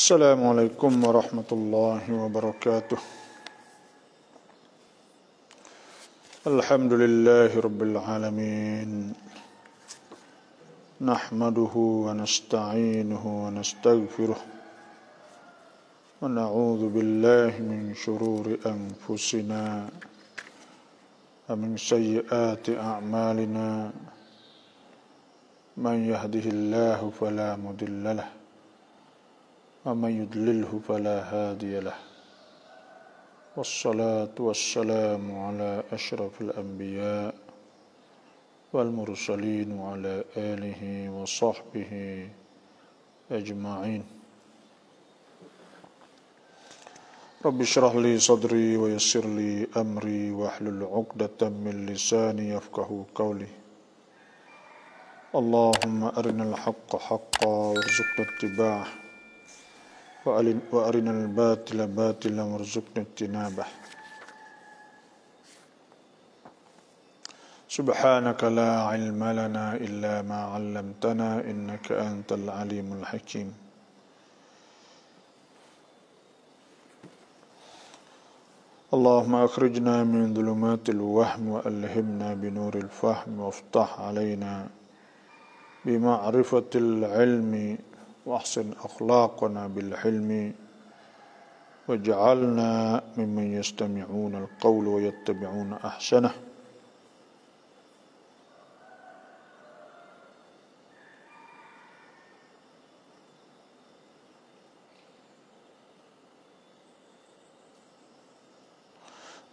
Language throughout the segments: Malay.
السلام عليكم ورحمة الله وبركاته الحمد لله رب العالمين نحمده ونستعينه ونستغفره ونعوذ بالله من شرور أنفسنا ومن سيئات أعمالنا من يهده الله فلا مضل له ومن يدلله فلا هادي له والصلاة والسلام على أشرف الأنبياء والمرسلين وعلى آله وصحبه أجمعين رب اشرح لي صدري ويسر لي أمري واحلل عقدة من لساني يفقه قولي اللهم أرنا الحق حقا وارزقنا اتباعه وأرنا الباطل باطلا وارزقنا اجتنابه سبحانك لا علم لنا إلا ما علمتنا إنك أنت العليم الحكيم اللهم أخرجنا من ظلمات الوهم وألهمنا بنور الفهم وافتح علينا بمعرفة العلم واحسن اخلاقنا بالحلم واجعلنا ممن يستمعون القول ويتبعون احسنه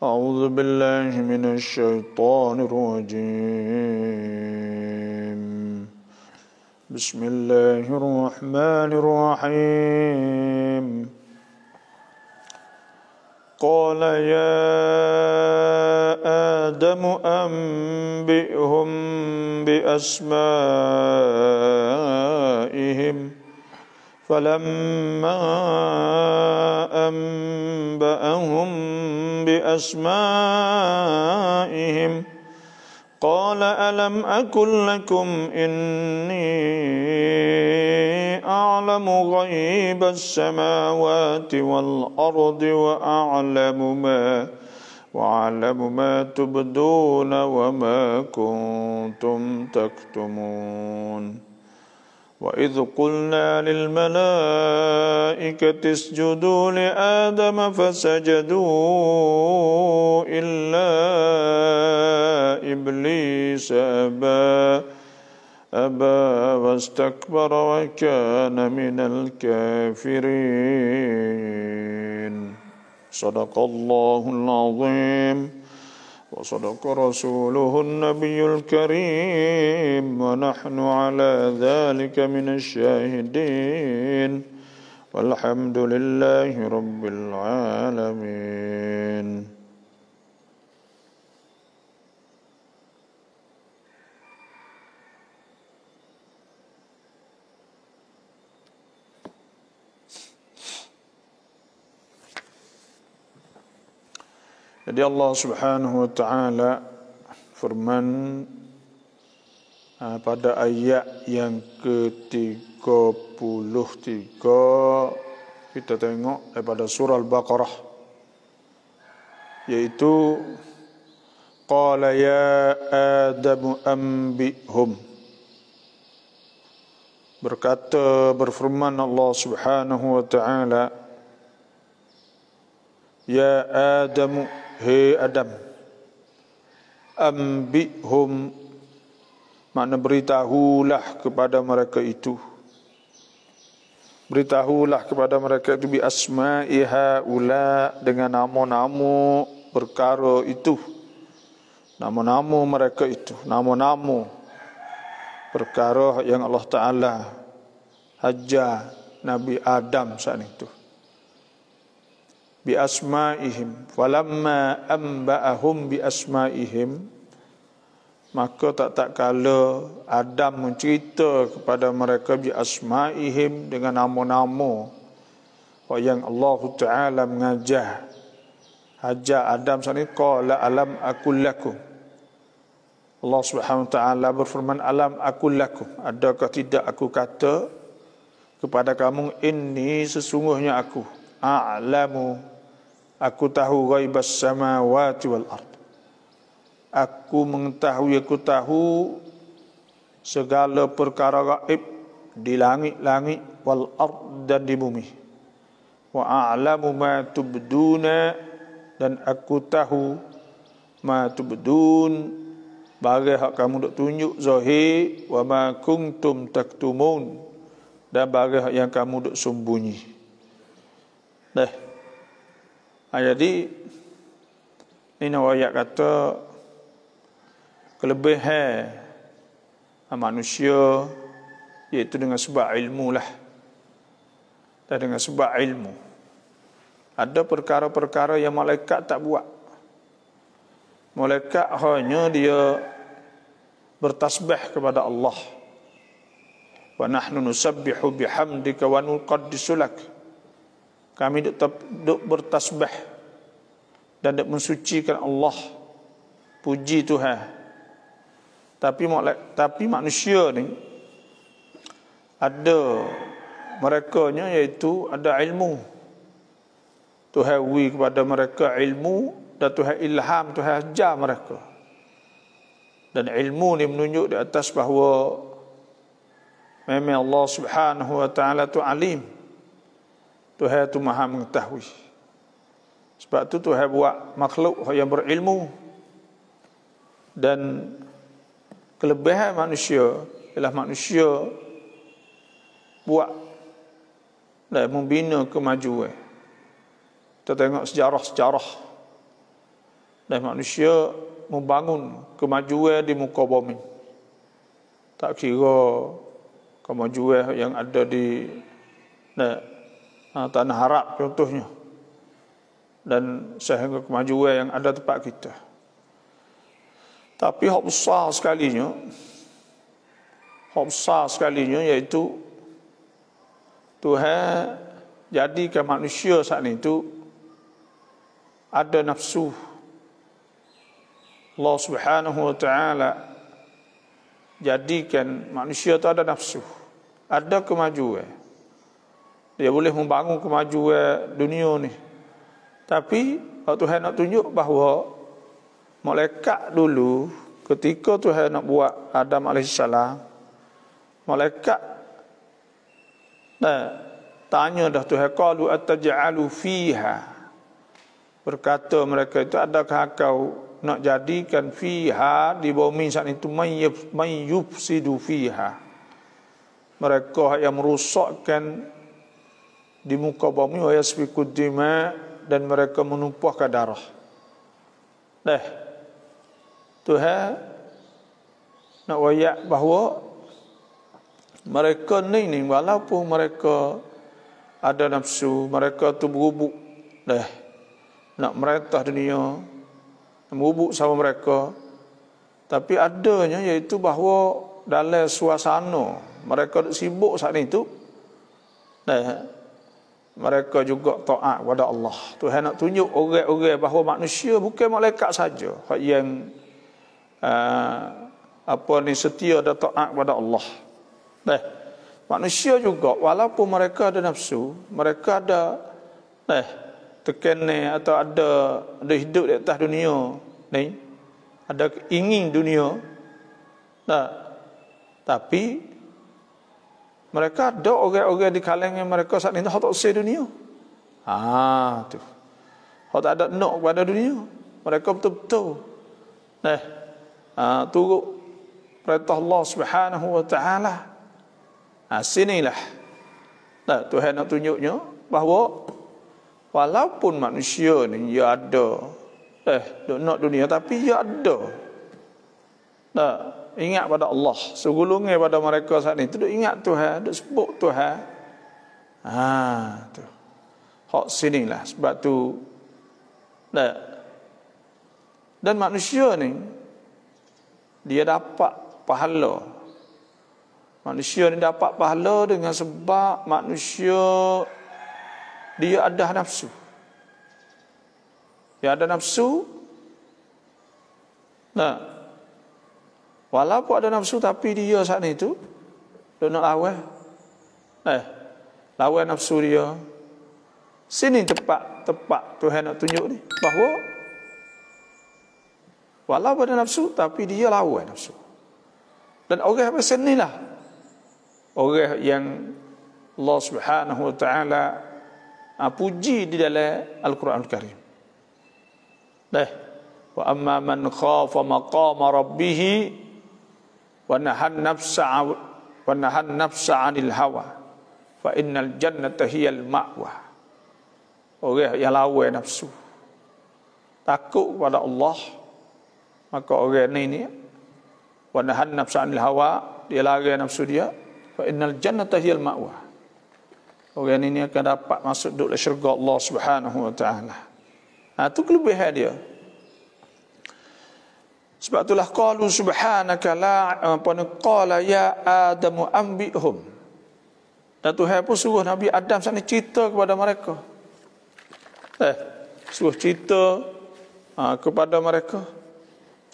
أعوذ بالله من الشيطان الرجيم بسم الله الرحمن الرحيم قال يا آدم أنبئهم بأسمائهم فلما أنبأهم بأسمائهم قال ألم أكن لكم إني أعلم غيب السماوات والأرض وأعلم ما وأعلم ما تبدون وما كنتم تكتمون وإذ قلنا للملائكة اسجدوا لآدم فسجدوا إلا إبليس أبى أبى واستكبر وكان من الكافرين صدق الله العظيم وصدق رسوله النبي الكريم ونحن على ذلك من الشاهدين والحمد لله رب العالمين Jadi Allah Subhanahu wa taala firman ah, pada ayat yang ke-33 kita tengok pada surah Al-Baqarah yaitu qala ya Adamu ambihum berkata berfirman Allah Subhanahu wa taala ya Adamu he Adam ambihum makna beritahulah kepada mereka itu beritahulah kepada mereka itu bi asma'iha ula dengan nama-nama perkara itu nama-nama mereka itu nama-nama perkara yang Allah Ta'ala hajar Nabi Adam saat itu bi asma'ihim falamma amba'ahum bi asma'ihim maka tak tak kala Adam mencerita kepada mereka bi asma'ihim dengan nama-nama oh yang Allah Taala mengajar ajar Adam sini, qala alam akul lakum Allah Subhanahu taala berfirman alam akul lakum adakah tidak aku kata kepada kamu ini sesungguhnya aku a'lamu Aku tahu ghaibas samawati wal ard. Aku mengetahui, aku tahu segala perkara gaib di langit-langit wal ard dan di bumi. Wa a'lamu ma tubduna dan aku tahu ma tubdun bagai hak kamu dok tunjuk zahir wa ma kuntum taktumun dan bagai hak yang kamu dok sembunyi. Dah. Ha, jadi ini ayat kata kelebihan ha, manusia iaitu dengan sebab ilmu lah. Dan dengan sebab ilmu. Ada perkara-perkara yang malaikat tak buat. Malaikat hanya dia bertasbih kepada Allah. Wa nahnu nusabbihu bihamdika wa nuqaddisu lak kami duk, duk bertasbih dan duk mensucikan Allah puji Tuhan tapi tapi manusia ni ada mereka nya iaitu ada ilmu Tuhan wi kepada mereka ilmu dan Tuhan ilham Tuhan ajar mereka dan ilmu ni menunjuk di atas bahawa memang Allah Subhanahu wa taala tu alim Tuhan itu maha mengetahui. Sebab itu Tuhan buat makhluk yang berilmu. Dan kelebihan manusia ialah manusia buat dan membina kemajuan. Kita tengok sejarah-sejarah dan manusia membangun kemajuan di muka bumi. Tak kira kemajuan yang ada di Ha, tak nak harap contohnya dan sehingga kemajuan yang ada tempat kita tapi hak besar sekalinya hak besar sekalinya iaitu Tuhan jadikan manusia saat itu ada nafsu Allah subhanahu wa ta'ala jadikan manusia itu ada nafsu ada kemajuan dia ya boleh membangun kemajuan dunia ni. Tapi kalau Tuhan nak tunjuk bahawa malaikat dulu ketika Tuhan nak buat Adam alaihissalam malaikat nah, eh, tanya dah Tuhan qalu ataj'alu fiha berkata mereka itu adakah kau nak jadikan fiha di bumi saat itu mayyub, mayyubsidu fiha mereka yang merosakkan di muka bumi wayasfikud dima dan mereka menumpahkan darah. Dah. Tuhan nak wayak bahawa mereka ni ni walaupun mereka ada nafsu, mereka tu berubuk dah nak merentah dunia, berubuk sama mereka. Tapi adanya iaitu bahawa dalam suasana mereka sibuk saat itu, dah mereka juga taat kepada Allah. Tuhan nak tunjuk orang-orang bahawa manusia bukan malaikat saja yang uh, apa ni setia dan taat kepada Allah. Eh, manusia juga walaupun mereka ada nafsu, mereka ada eh terkena atau ada ada hidup di atas dunia ni ada ingin dunia tak tapi mereka ada orang-orang di kalangan mereka saat ini hotok se dunia. Ha tu. tak ada nok pada dunia. Mereka betul-betul. Nah. Eh, ha tu perintah Allah Subhanahu wa taala. Ha sinilah. Nah, Tuhan nak tunjuknya bahawa walaupun manusia ni dia ada eh nak dunia tapi dia ada. Nah, ingat pada Allah segulungnya pada mereka saat ini duduk ingat Tuhan duduk sebut Tuhan ha tu hak sinilah sebab tu dah dan manusia ni dia dapat pahala manusia ni dapat pahala dengan sebab manusia dia ada nafsu dia ada nafsu nah Walaupun ada nafsu tapi dia saat itu dia nak lawan. Eh, lawan nafsu dia. Sini tepat tepat Tuhan nak tunjuk ni bahawa walaupun ada nafsu tapi dia lawan nafsu. Dan orang macam inilah orang yang Allah Subhanahu wa taala ah, puji di dalam al Quran Al Karim. Dah. Eh, wa amma man khafa maqama rabbihi Wanahan nafsa, wanahan nafsa anil hawa, fa innal الجنة هي المأوى orang yang lawa nafsu takut kepada Allah maka orang ini wanahan nafsa anil hawa dia lari nafsu dia fa innal jannata hiyal ma'wa orang ini akan dapat masuk duduk syurga Allah Subhanahu wa taala nah ha, tu kelebihan dia sebab itulah qalu subhanaka la eh, apa ni qala ya adamu ambihum. Dan Tuhan pun suruh Nabi Adam sana cerita kepada mereka. Eh, suruh cerita ha, kepada mereka.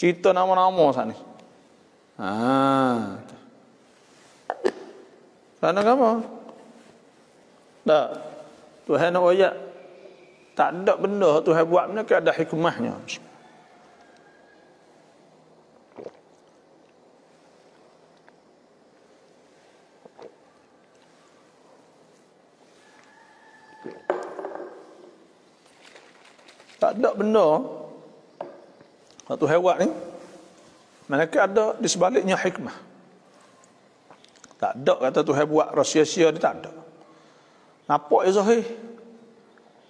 Cerita nama-nama sana. Ha. Sana kamu. Tak. Tuhan nak oyak. Tak ada benda Tuhan buat benda ada hikmahnya. Tak ada benda satu hewan ni mereka ada di sebaliknya hikmah. Tak ada kata tu buat rasia sia ni tak ada. Nampak je Zahir.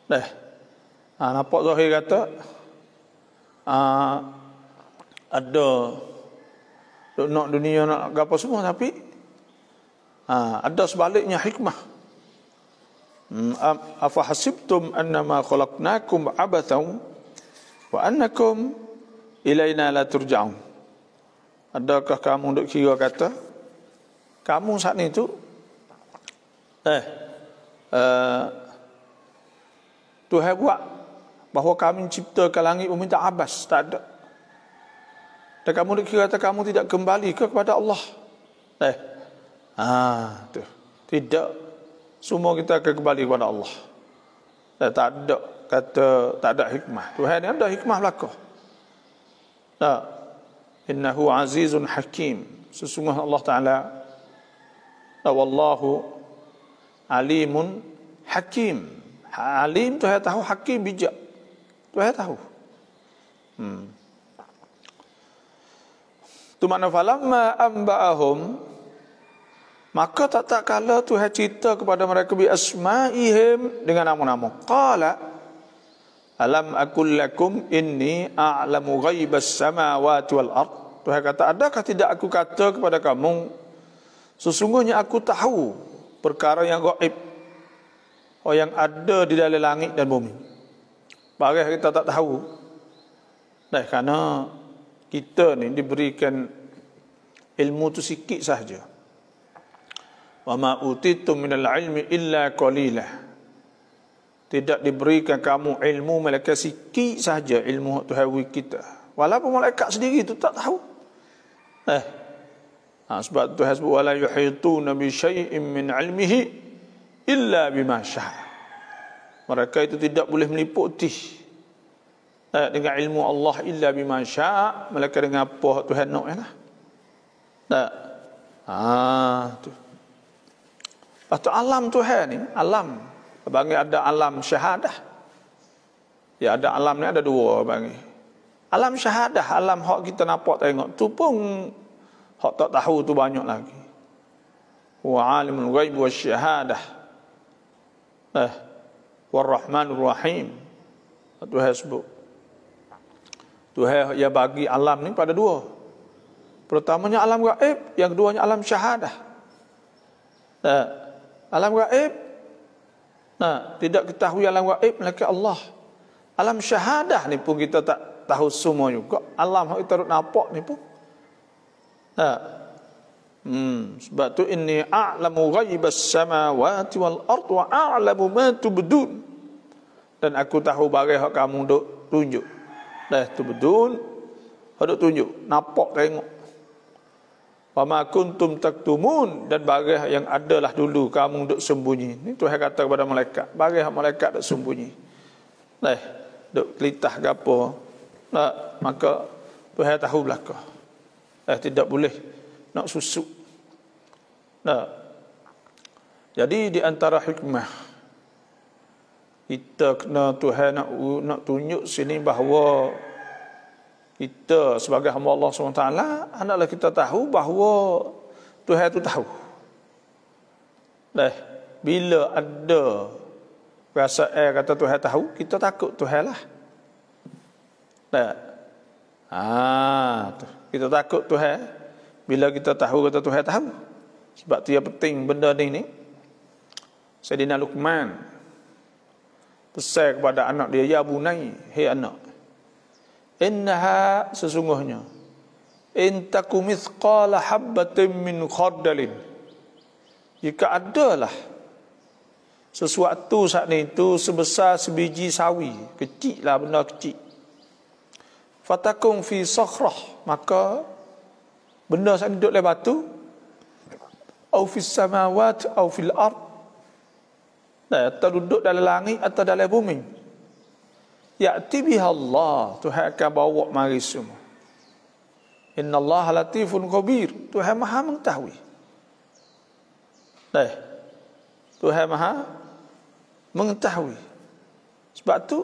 Dah. Ha, nampak Zahir kata ha, ada nak dunia nak apa semua tapi ha, ada sebaliknya hikmah. Hmm, afahasibtum annama khalaqnakum abathaw wa annakum ilaina la turja'un adakah kamu duk kira kata kamu saat ni tu eh uh, Tuhan buat bahawa kami cipta ke langit meminta abas tak ada dan kamu duk kira kata kamu tidak kembali ke kepada Allah eh ha tu tidak semua kita akan kembali kepada Allah. Dan eh, tak ada kata tak ada hikmah. Tuhan ada hikmah belaka. Nah, Innahu azizun hakim. Sesungguhnya Allah Ta'ala. Tak wallahu alimun hakim. Ha, alim tu saya tahu, hakim bijak. Tu saya tahu. Hmm. Tu mana falamma amba'ahum Maka tak tak kala Tuhan cerita kepada mereka bi asma'ihim dengan nama-nama. Qala Alam akul lakum inni a'lamu ghaibas samawati wal ard. Tuhan kata, adakah tidak aku kata kepada kamu sesungguhnya aku tahu perkara yang gaib oh yang ada di dalam langit dan bumi. Bagai kita tak tahu. Dah kerana kita ni diberikan ilmu tu sikit sahaja wa ma utitum minal ilmi illa qalilah tidak diberikan kamu ilmu malaikat sikit saja ilmu Tuhan kita walaupun malaikat sendiri itu tak tahu eh ha, sebab Tuhan sebut wala yuhituna bi syai'in min ilmihi illa bima syaa mereka itu tidak boleh meliputi eh, dengan ilmu Allah illa bima syaa mereka dengan apa Tuhan nak ya lah tak ah tu Lepas tu alam Tuhan ni, alam. Bagi ada alam syahadah. Ya ada alam ni ada dua bagi. Alam syahadah, alam hak kita nampak tengok tu pun hak tak tahu tu banyak lagi. Wa alimul ghaib wa syahadah. Eh, wa rahmanur rahim. Tuhan sebut. Tuhan ya bagi alam ni pada dua. Pertamanya alam gaib, yang keduanya alam syahadah. Eh, Alam gaib. Nah, ha, tidak ketahui alam gaib melainkan Allah. Alam syahadah ni pun kita tak tahu semua juga. Alam hak kita nampak ni pun. Nah. Ha. Hmm, sebab tu ini a'lamu ghaibas samawati wal ardu wa a'lamu ma tubdun. Dan aku tahu bagai hak kamu duk tunjuk. Dah tubdun. Hak duk tunjuk, nampak tengok. Wama kuntum taktumun dan bagai yang adalah dulu kamu duk sembunyi. Ini Tuhan kata kepada malaikat. Bagai malaikat duk sembunyi. Nah, duk kelitah gapo. Nah, maka Tuhan tahu belaka. Eh, tidak boleh nak susuk. Nah. Jadi di antara hikmah kita kena Tuhan nak nak tunjuk sini bahawa kita sebagai hamba Allah SWT, hendaklah kita tahu bahawa Tuhan itu tahu. Dah, bila ada rasa eh kata Tuhan tahu, kita takut Tuhan lah. Dah. Ha, kita takut Tuhan bila kita tahu kata Tuhan tahu. Sebab tu yang penting benda ni ni. Sayyidina Luqman pesan kepada anak dia, "Ya bunai, hei anak, innaha sesungguhnya intakum mithqala habbatin min khardalin jika adalah sesuatu saat ni itu sebesar sebiji sawi kecil lah benda kecil fatakum fi sakhrah maka benda saat ni duduk lebat batu au fi samawat au fil ard atau duduk dalam langit atau dalam bumi Ya biha Allah. Tuhan akan bawa mari semua. Inna Allah latifun khabir. Tuhan maha mengetahui. Eh. Tuhan maha mengetahui. Sebab tu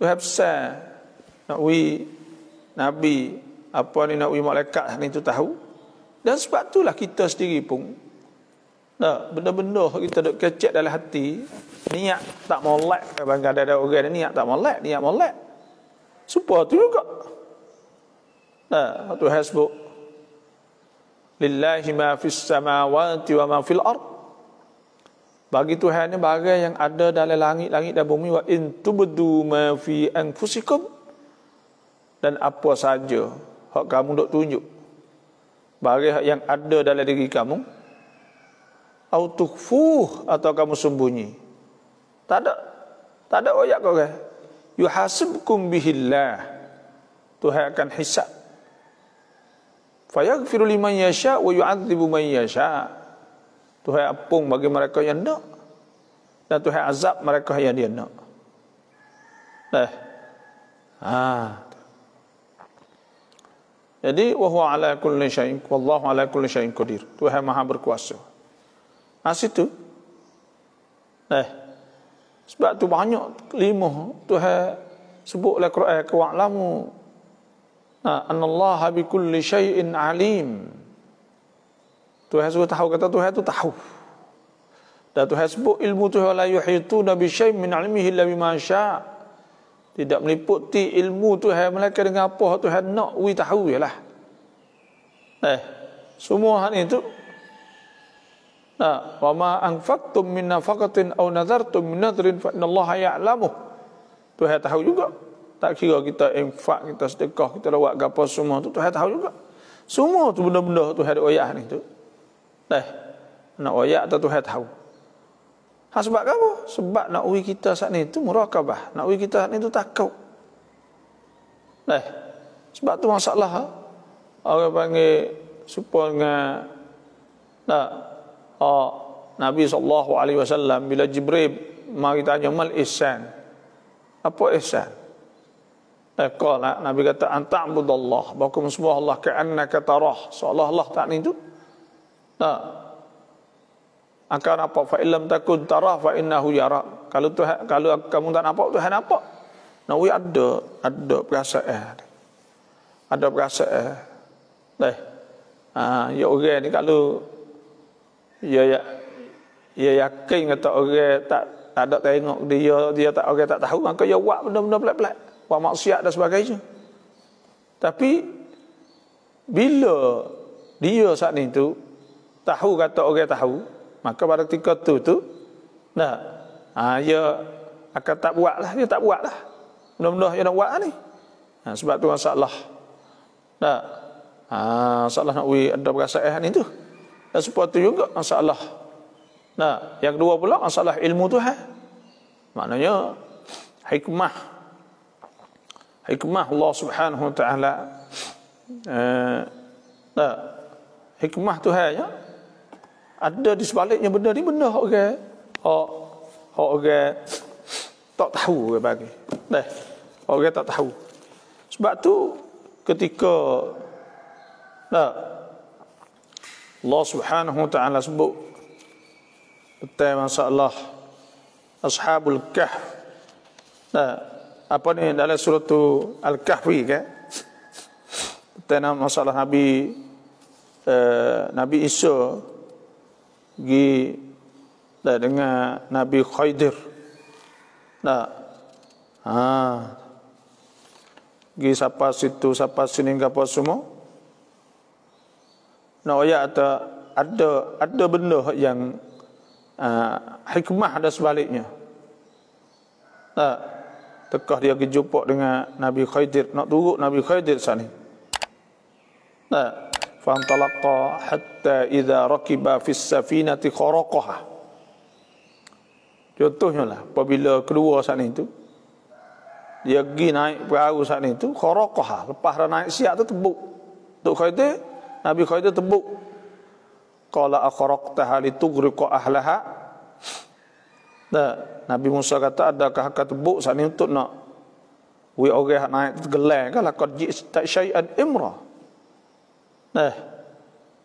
Tuhan besar. Nak wi Nabi. Apa ni nak wi malaikat ni tu tahu. Dan sebab tu lah kita sendiri pun Nah, benda-benda kita dok kecek dalam hati, niat tak molek. Bang ada ada orang ni niat tak molek, niat molek. Supa tu juga. Nah, tu hasbu. Lillahi ma fis samawati wa ma fil ard. Bagi Tuhan ni bagai yang ada dalam langit-langit dan bumi wa in tubdu ma fi anfusikum dan apa saja hak kamu dok tunjuk. Bagai yang ada dalam diri kamu, autukfu atau kamu sembunyi. Tak ada. Tak ada oyak kau kan? Yuhasibkum bihillah. Tuhan akan hisab. Fayaghfiru liman yasha wa yu'adzibu man yasha. Tuhan apung bagi mereka yang nak dan Tuhan azab mereka yang dia nak. Dah. Ha. Jadi wahyu ala kulli syai'in wallahu ala kulli syai'in qadir. Tuhan Maha berkuasa. Nah ha, situ. Eh. Sebab tu banyak lima Tuhan sebutlah Quran ke wa'lamu nah, ha, anna Allah bi kulli syai'in alim. Tuhan sebut tahu kata Tuhan tu tahu. Dan Tuhan sebut ilmu Tuhan la yuhitu nabi syai' min ilmihi illa bima syaa. Tidak meliputi ilmu Tuhan melainkan dengan apa Tuhan nak we tahu jelah. Eh, semua hal itu Nah, ha, wa ma anfaqtum min nafaqatin aw nadartum min nadrin fa innallaha ya'lamu. Tuhan tahu juga. Tak kira kita infak, kita sedekah, kita lewat gapo semua tu Tuhan tahu juga. Semua tu benda-benda tu ada oyak ni tu. Teh. Nak oyak tu Tuhan tahu. Ha sebab apa? Sebab nak ui kita saat ni tu murakabah. Nak ui kita saat ni tu takut. Teh. Sebab tu masalah. Ha? Orang panggil supaya dengan nah, uh, Nabi saw. alaihi bila Jibril mari tanya mal ihsan. Apa ihsan? Eh, qala Nabi kata anta'budullah wa kum subuh Allah ka'annaka tarah. Seolah-olah tak ni tu. Tak. Akan apa fa illam takun tarah Fainnahu innahu yara. Kalau tu kalau kamu tak nampak Tuhan apa? Nawi ada ada perasaan. Ada perasaan. Dah eh. Ah, ha, ya orang ni kalau ya ya ya yakin kata orang tak tak ada tengok dia dia tak orang tak tahu maka dia buat benda-benda pelak-pelak buat maksiat dan sebagainya tapi bila dia saat ni tu tahu kata orang tahu maka pada ketika tu tu nah ha, dia akan tak buat lah dia tak buat lah benda-benda dia nak buat ni nah, ha, sebab tu masalah nah ha, masalah nak wui ada perasaan eh ni tu dan sepatu juga masalah. Nah, yang kedua pula masalah ilmu tu Tuhan. Maknanya hikmah. Hikmah Allah Subhanahu wa taala. Eh, nah, hikmah Tuhan ya. Ada di sebaliknya benda ni benda orang. Okay. Hak hak orang okay. tak tahu ke bagi. Dah. Orang tak tahu. Sebab tu ketika nah, Allah Subhanahu wa taala sebut betul masalah ashabul kah nah, apa ni dalam surah tu al kahfi ke betul masalah nabi uh, nabi isa gi nah, dengan nabi khaidir nah ha gi sapa situ sapa sini apa semua nak ya ada ada ada benda yang uh, hikmah ada sebaliknya. Tak. Tekah dia berjumpa dengan Nabi Khaydir. Nak turut Nabi Khaydir sana. Tak. Faham talaqa hatta idha rakiba fis safinati kharaqaha. Contohnya lah. Apabila keluar sana itu. Dia pergi naik perahu sana itu. Kharaqaha. Lepas dah naik siap tu tebuk. Tuk Khaydir. Nabi kau Khadijah tebuk. Qala akhraqta guru tughriqu ahlaha? Nah, Nabi Musa kata adakah kata tebuk saat ini untuk nak we orang hak naik gelang Kalau la qad ji'ta syai'an imra. Nah.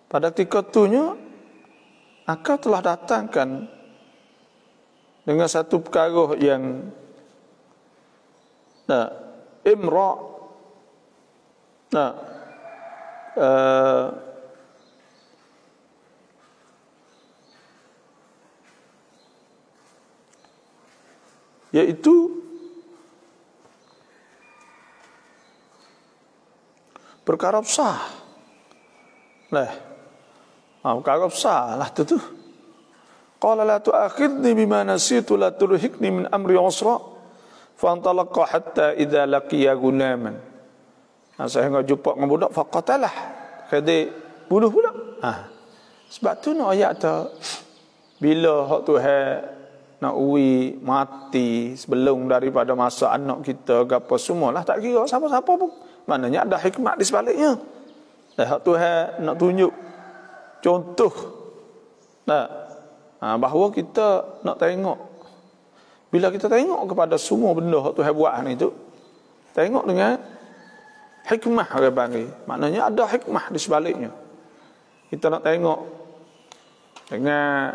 Pada ketika nyu, akal telah datangkan dengan satu perkara yang nah imra nah uh, eh, yaitu perkara sah. Lah. Ha, ah, perkara sah lah tu tu. Qala la tu'akhidni bima nasitu la turhikni min amri usra. Fa antalaqa hatta idza laqiya gunaman. Ha, Sehingga jumpa dengan budak faqatalah. Kedai bunuh pula. Ha. Sebab tu nak ayat tu bila hak tu nak uwi mati sebelum daripada masa anak kita gapo semualah tak kira siapa-siapa pun. Maknanya ada hikmat di sebaliknya. Dah hak tu nak tunjuk contoh. Nah, ha, bahawa kita nak tengok bila kita tengok kepada semua benda hak tu buat ni tu tengok dengan hikmah dia panggil. Maknanya ada hikmah di sebaliknya. Kita nak tengok dengan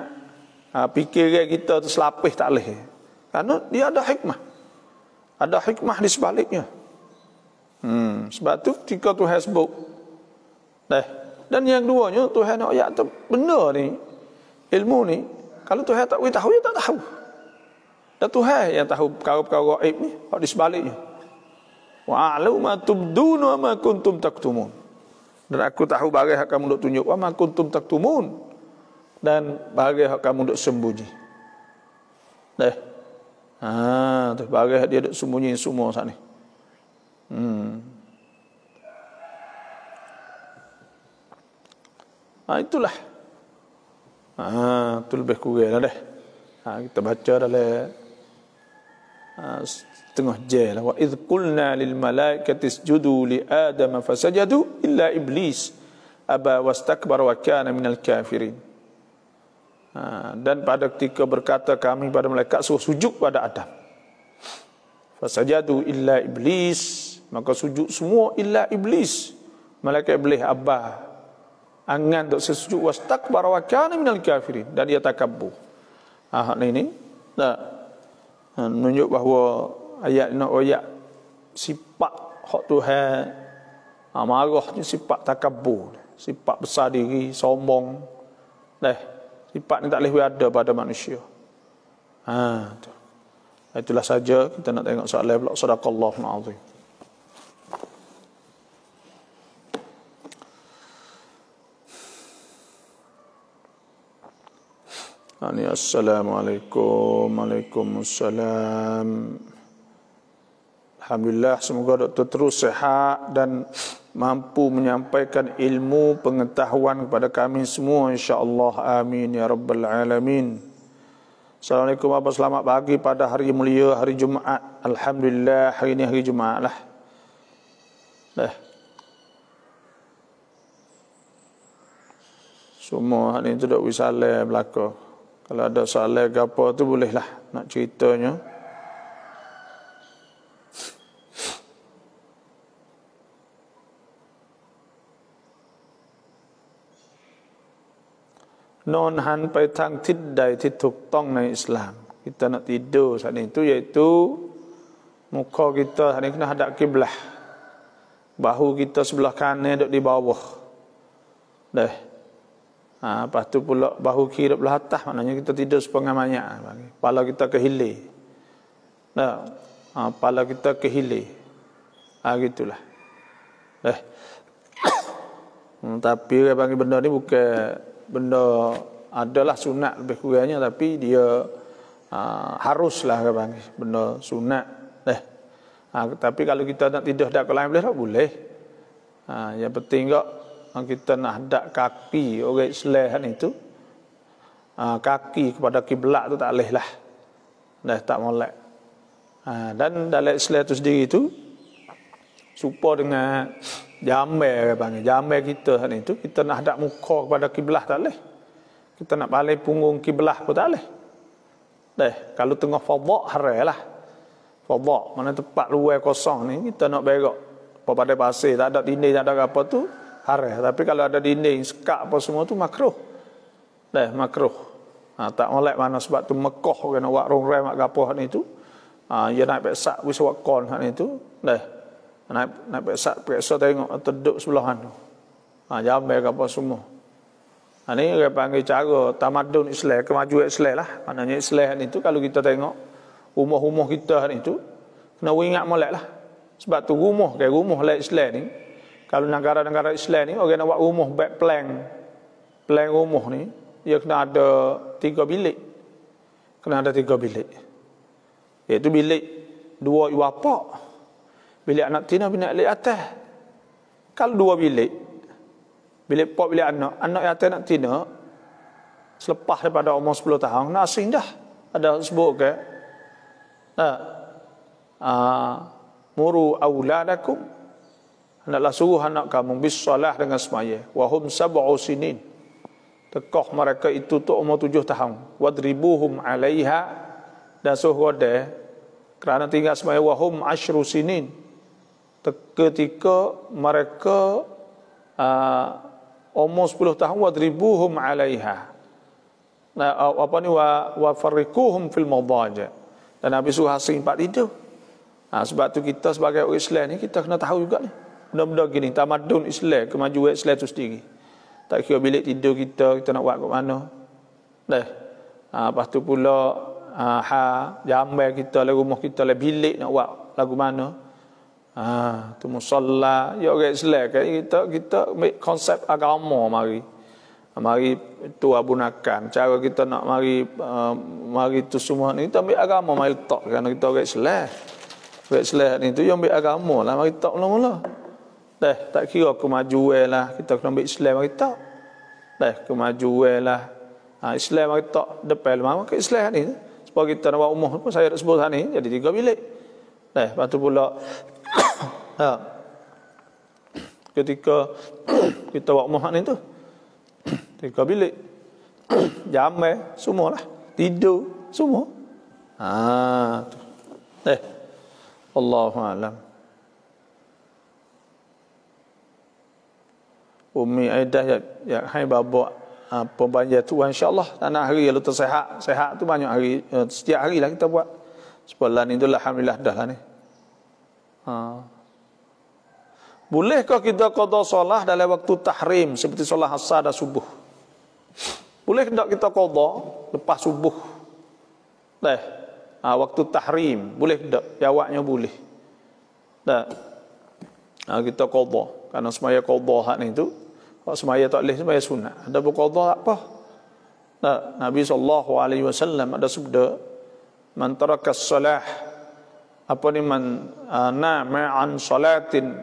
uh, ah, fikiran kita tu selapih tak leh. Karena dia ada hikmah. Ada hikmah di sebaliknya. Hmm, sebab tu ketika Tuhan sebut. Dah. Dan yang keduanya Tuhan nak ayat tu benda ni. Ilmu ni kalau Tuhan tak tahu dia tak tahu. Dan Tuhan yang tahu perkara-perkara gaib ni, di sebaliknya wa a'lamu ma tubdun wa ma kuntum taktumun dan aku tahu bagai hak kamu nak tunjuk wa ma kuntum taktumun dan bagai hak kamu nak sembunyi deh ha tu bagai hak dia nak sembunyi semua sat ni hmm ha, itulah ha tu lebih kurang dah deh ha kita baca dalam ha, setengah jail wa id qulna lil malaikati isjudu li adama fasajadu illa iblis aba wastakbar wa kana minal kafirin ha, dan pada ketika berkata kami pada malaikat suruh sujud pada adam fasajadu illa iblis maka sujud semua illa iblis malaikat iblis aba angan tak sesujud wastakbar wa kana minal kafirin dan dia takabbur ah ha, ini tak menunjuk bahawa ayat nak ayat sifat hak Tuhan ha, marah ni sifat takabur sifat besar diri sombong leh sifat ni tak boleh ada pada manusia ha tu. itulah saja kita nak tengok soalan pula sadaqallahul azim ha, Assalamualaikum Waalaikumsalam Alhamdulillah semoga doktor terus sehat dan mampu menyampaikan ilmu pengetahuan kepada kami semua insyaallah amin ya rabbal alamin. Assalamualaikum apa selamat pagi pada hari mulia hari Jumaat. Alhamdulillah hari ini hari Jumaat lah. Dah. Eh. Semua hari ini duduk wisalai belako. Kalau ada salai ke apa tu bolehlah nak ceritanya. นอนหันไปทางทิศใดที่ถูกต้องในอิสลามกิตนาติดูสันนิตุยตุมุคอกิตตันนิคนะฮดักิบลห์บาหูกิตต์ sebelah kanan duduk di bawah deh ah ha, patu bahu kiri belah atas maknanya kita tidur sepenggal banyak bagi kita ke hilir nah ha, kita ke hilir ha, ah deh tapi bagi benda ni bukan benda adalah sunat lebih kurangnya tapi dia uh, haruslah ke panggil benda sunat eh uh, tapi kalau kita nak tidur dak lain boleh tak boleh uh, yang penting kok kita nak hadap kaki orang Islam itu uh, kaki kepada kiblat tu tak boleh lah dah tak molek uh, dan dalam Islam itu sendiri itu supaya dengan Jamai orang panggil. Jamai kita hari itu. Kita nak hadap muka kepada kiblah tak leh. Kita nak balik punggung kiblah pun tak boleh. Deh, kalau tengah fadak hari lah. Fadak. Mana tempat luar kosong ni. Kita nak berok. Pada pasir. Tak ada dinding. Tak ada apa tu. Hari. Tapi kalau ada dinding. Sekak apa semua tu. Makruh. Deh, makruh. Ha, tak boleh mana sebab tu mekoh. Kena buat rong-rong. Mak gapoh ni tu. Ha, ia naik pesak Bisa buat kon ni tu. Deh, nak nak periksa, periksa tengok terduduk sebelah tu. Ha, jambai apa semua. Ha, ini dia panggil cara tamadun Islam, kemajuan Islam lah. Maknanya Islam itu kalau kita tengok rumah-rumah kita hari itu, kena ingat molek lah. Sebab tu rumah, kayak rumah lah Islam ni. Kalau negara-negara Islam ni, orang nak buat rumah, back plan. Plan rumah ni, dia kena ada tiga bilik. Kena ada tiga bilik. Iaitu bilik dua iwapak. Iwapak bilik anak tina bilik bilik atas kalau dua bilik bilik pop bilik anak anak yang atas anak tina selepas daripada umur 10 tahun nak asing dah ada sebut ke ah muru auladakum hendaklah suruh anak kamu bisalah dengan semaya wahum sab'u sinin tekoh mereka itu tu umur tujuh tahun wadribuhum alaiha dan suruh kerana tinggal semaya wahum ashru sinin ketika mereka ah, umur 10 tahun wadribuhum alaiha nah, ah, apa ni wa wa farriquhum fil madaja dan Nabi suruh hasil empat tidur ha, sebab tu kita sebagai orang Islam ni kita kena tahu juga ni benda-benda gini tamadun Islam kemajuan Islam tu sendiri tak kira bilik tidur kita kita nak buat ke mana dah ha, lepas tu pula ha, jambai kita lah rumah kita lah bilik nak buat lagu mana Ha, tu musalla, yo ya, orang Islam kan? kita kita ambil konsep agama mari. Mari tu abunakan. Cara kita nak mari eh, mari tu semua ni kita ambil agama mari letak kan kita orang Islam. Orang Islam ni tu yang ambil agama lah mari letak mula-mula. Dah, tak kira kemajuan eh lah kita kena ambil Islam mari letak. Dah, kemajuan eh lah. Ha, Islam mari letak depan lama ke Islam ni. Sebab kita nak buat umur pun saya nak sebut ni jadi tiga bilik. Dah, patu pula ha. ketika kita buat rumah ni tu ketika bilik jamai lah tidur semua ha eh Allahu alam Umi Aidah ya, ya hai babak ha, pembanjir tu insyaallah tanah hari lu tersehat sehat tu banyak hari eh, setiap hari lah kita buat sebulan itulah alhamdulillah dah lah ni Ha. Bolehkah kita qada solah dalam waktu tahrim seperti solah asar dan subuh? Boleh tak kita qada lepas subuh? Dah. Ha, waktu tahrim boleh tak? Jawabnya boleh. Dah, Ha, kita qada kerana semaya qada hak ni tu. Kalau semaya tak boleh semaya sunat. Ada berqada apa? Tak. Nabi saw ada sabda man taraka apa ni man ah, na ma'an salatin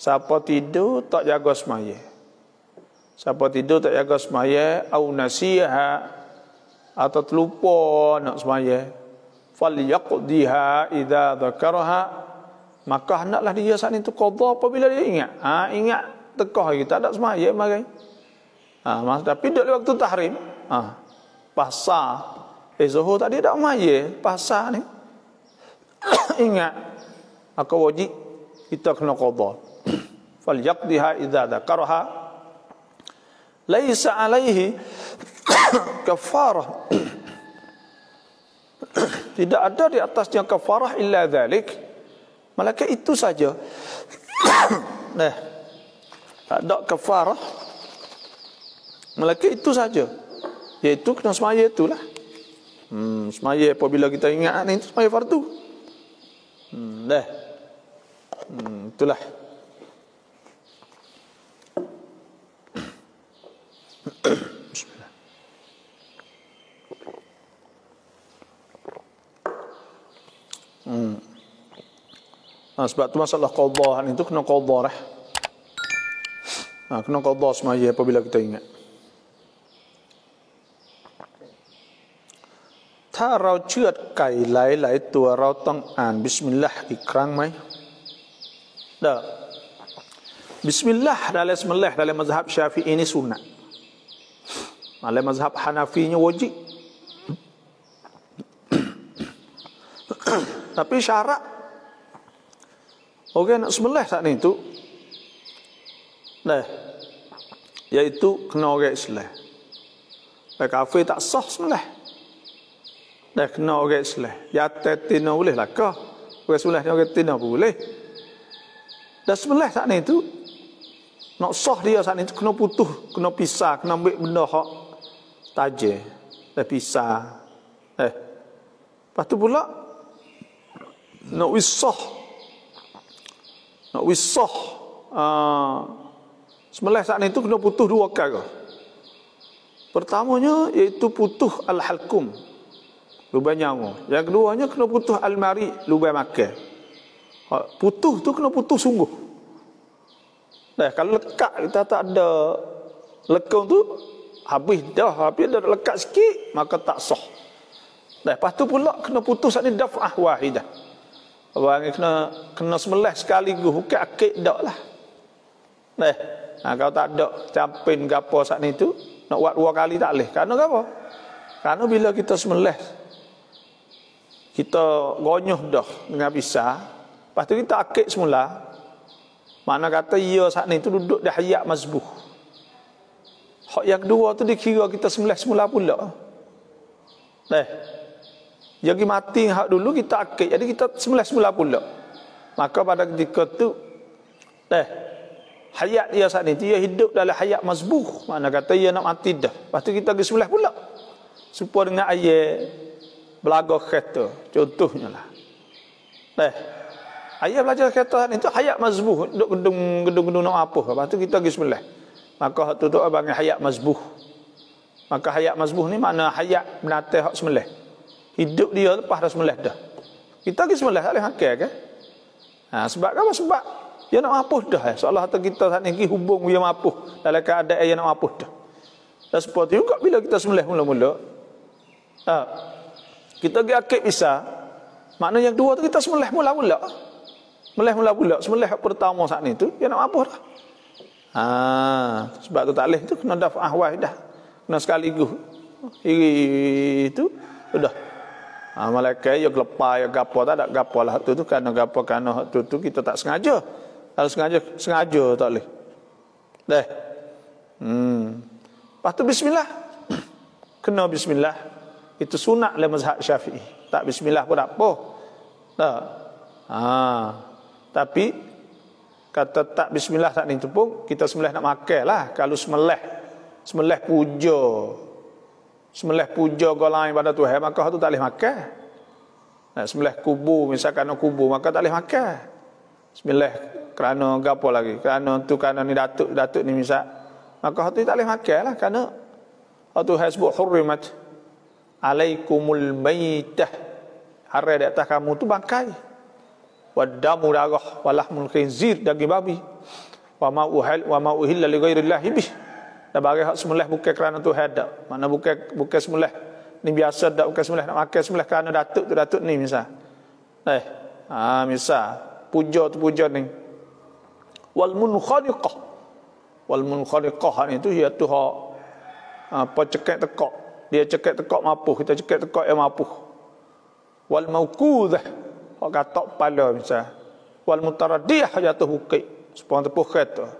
siapa tidur tak jaga semaya siapa tidur tak jaga semaya au nasiha atau terlupa nak semaya fal yaqdiha idza dzakaraha maka hendaklah dia saat itu qadha apabila dia ingat ha ingat tekoh lagi tak ada semaya mari ha mas tapi dok waktu tahrim ha pasal eh zuhur tadi tak semaya pasal ni ingat aku wajib kita kena qada fal yaqdiha idza dzakarha laisa alaihi kafarah tidak ada di atasnya kafarah illa dzalik malaikat itu saja nah tak ada kafarah malaikat itu saja iaitu kena semaya itulah hmm semaya apabila kita ingat ni semaya fardu Hmm, dah. Hmm, itulah. Ha, sebab tu masalah qadha ni tu kena qadha lah. Ha, kena qadha semaya apabila kita ingat. ถ้าเราเชือดไก่หลายหลายตัวเราต้องอ่านบิสมิลลาห์อีกครั้งไหมเด้อบิสมิลลาห์ดะลิสมิลลาห์ดะลิมัซฮับชาฟีอีนี่สุนนะมาเลมัซฮับฮานาฟีนี่วจิตับิชาระโอเคนะบิสมิลลาห์สักนี้ตุเด้อ yaitu kena orang Islam. Lah kafir tak sah sebenarnya. Dah kena orang Islam. Ya tetina boleh lah kah? Orang sebelah orang tetina boleh. Dah sebelah saat ni tu. Nak sah dia saat ni tu. Kena putuh. Kena pisah. Kena ambil benda hak. Tajir. Dah pisah. Eh. Lepas tu pula. Nak wisah. Nak wisah. Uh, sebelah saat ni tu kena putuh dua kali. Pertamanya iaitu putuh al Al-halkum lubang nyawa. Yang keduanya kena putus almari lubang makan. Ha, putus tu kena putus sungguh. Nah, kalau lekat kita tak ada lekung tu habis dah habis dah lekat sikit maka tak soh. Nah, lepas tu pula kena putus ni daf'ah wahidah. Orang kena kena semelah sekaligus bukan akik dak lah. Nah, nah ha, kalau tak ada campin gapo sat ni tu nak buat dua kali tak leh. Karena gapo. Karena bila kita semelah kita gonyoh dah dengan bisa. Lepas tu kita akik semula. Mana kata ia ya, saat ni tu duduk dah hayat mazbuh. Hak yang kedua tu dikira kita semula semula pula. Dah, eh, jadi mati hak dulu kita akik. Jadi kita semula semula pula. Maka pada ketika tu. Eh. Hayat dia saat ni. Dia hidup dalam hayat mazbuh. Mana kata ia ya, nak mati dah. Lepas tu kita semula pula. Supaya dengan ayat belaga kereta contohnya lah eh ayah belajar kereta itu hayat mazbuh duduk gedung gedung gedung nak apa lepas tu kita pergi sebelah maka tu tu abang hayat mazbuh maka hayat mazbuh ni makna hayat menata hak sebelah hidup dia lepas dah sebelah dah kita pergi sebelah tak boleh hakil kan ha, sebab apa sebab dia nak mampus dah eh. seolah kata kita saat ni hubung dia mampus dalam keadaan dia nak mampus dah dan seperti juga bila kita sebelah mula-mula ha, kita pergi akib Isa Maknanya yang dua tu kita semelih mula-mula Melih mula-mula Semelih pertama saat ni tu Dia nak apa dah ha, Sebab tu tak boleh tu Kena daf ahwah dah Kena sekaligus gu tu Sudah ha, Malaikai ya kelepah ya gapa Tak ada gapa lah tu tu Kerana gapa kerana tu tu Kita tak sengaja Kalau sengaja Sengaja tak boleh Dah Hmm Lepas tu bismillah Kena bismillah itu sunat oleh mazhab syafi'i. Tak bismillah pun apa. Tak. Ha. Tapi, kata tak bismillah tak ni tepung, kita semelih nak makan lah. Kalau semelih, semelih puja. Semelih puja kalau lain pada Tuhan, maka tu tak boleh makan. Nah, semelih kubur, misalkan no kubur, maka tak boleh makan. Semelih kerana gapo lagi, kerana tu kerana ni datuk, datuk ni misal. Maka tu tak boleh makan lah, kerana Tuhan sebut hurrimat. Hurrimat alaikumul maitah arah di atas kamu tu bangkai wadamu darah walahmul khinzir daging babi wa ma uhil wa ma uhilla li ghairillah bih dan barang hak semulah bukan kerana tu hadap mana bukan bukan semulah ni biasa dak bukan semulah nak makan semulah kerana datuk tu datuk ni misal eh ha misal puja tu puja ni wal munkhaliqah wal munkhaliqah ni tu ya tu apa ha, cekek tekak dia cekat tekak mapuh, kita cekat tekak yang mapuh. Wal mauqudah, hok katok pala misal. Wal mutaraddiyah jatuh bukit. Sepuang tepuh kereta.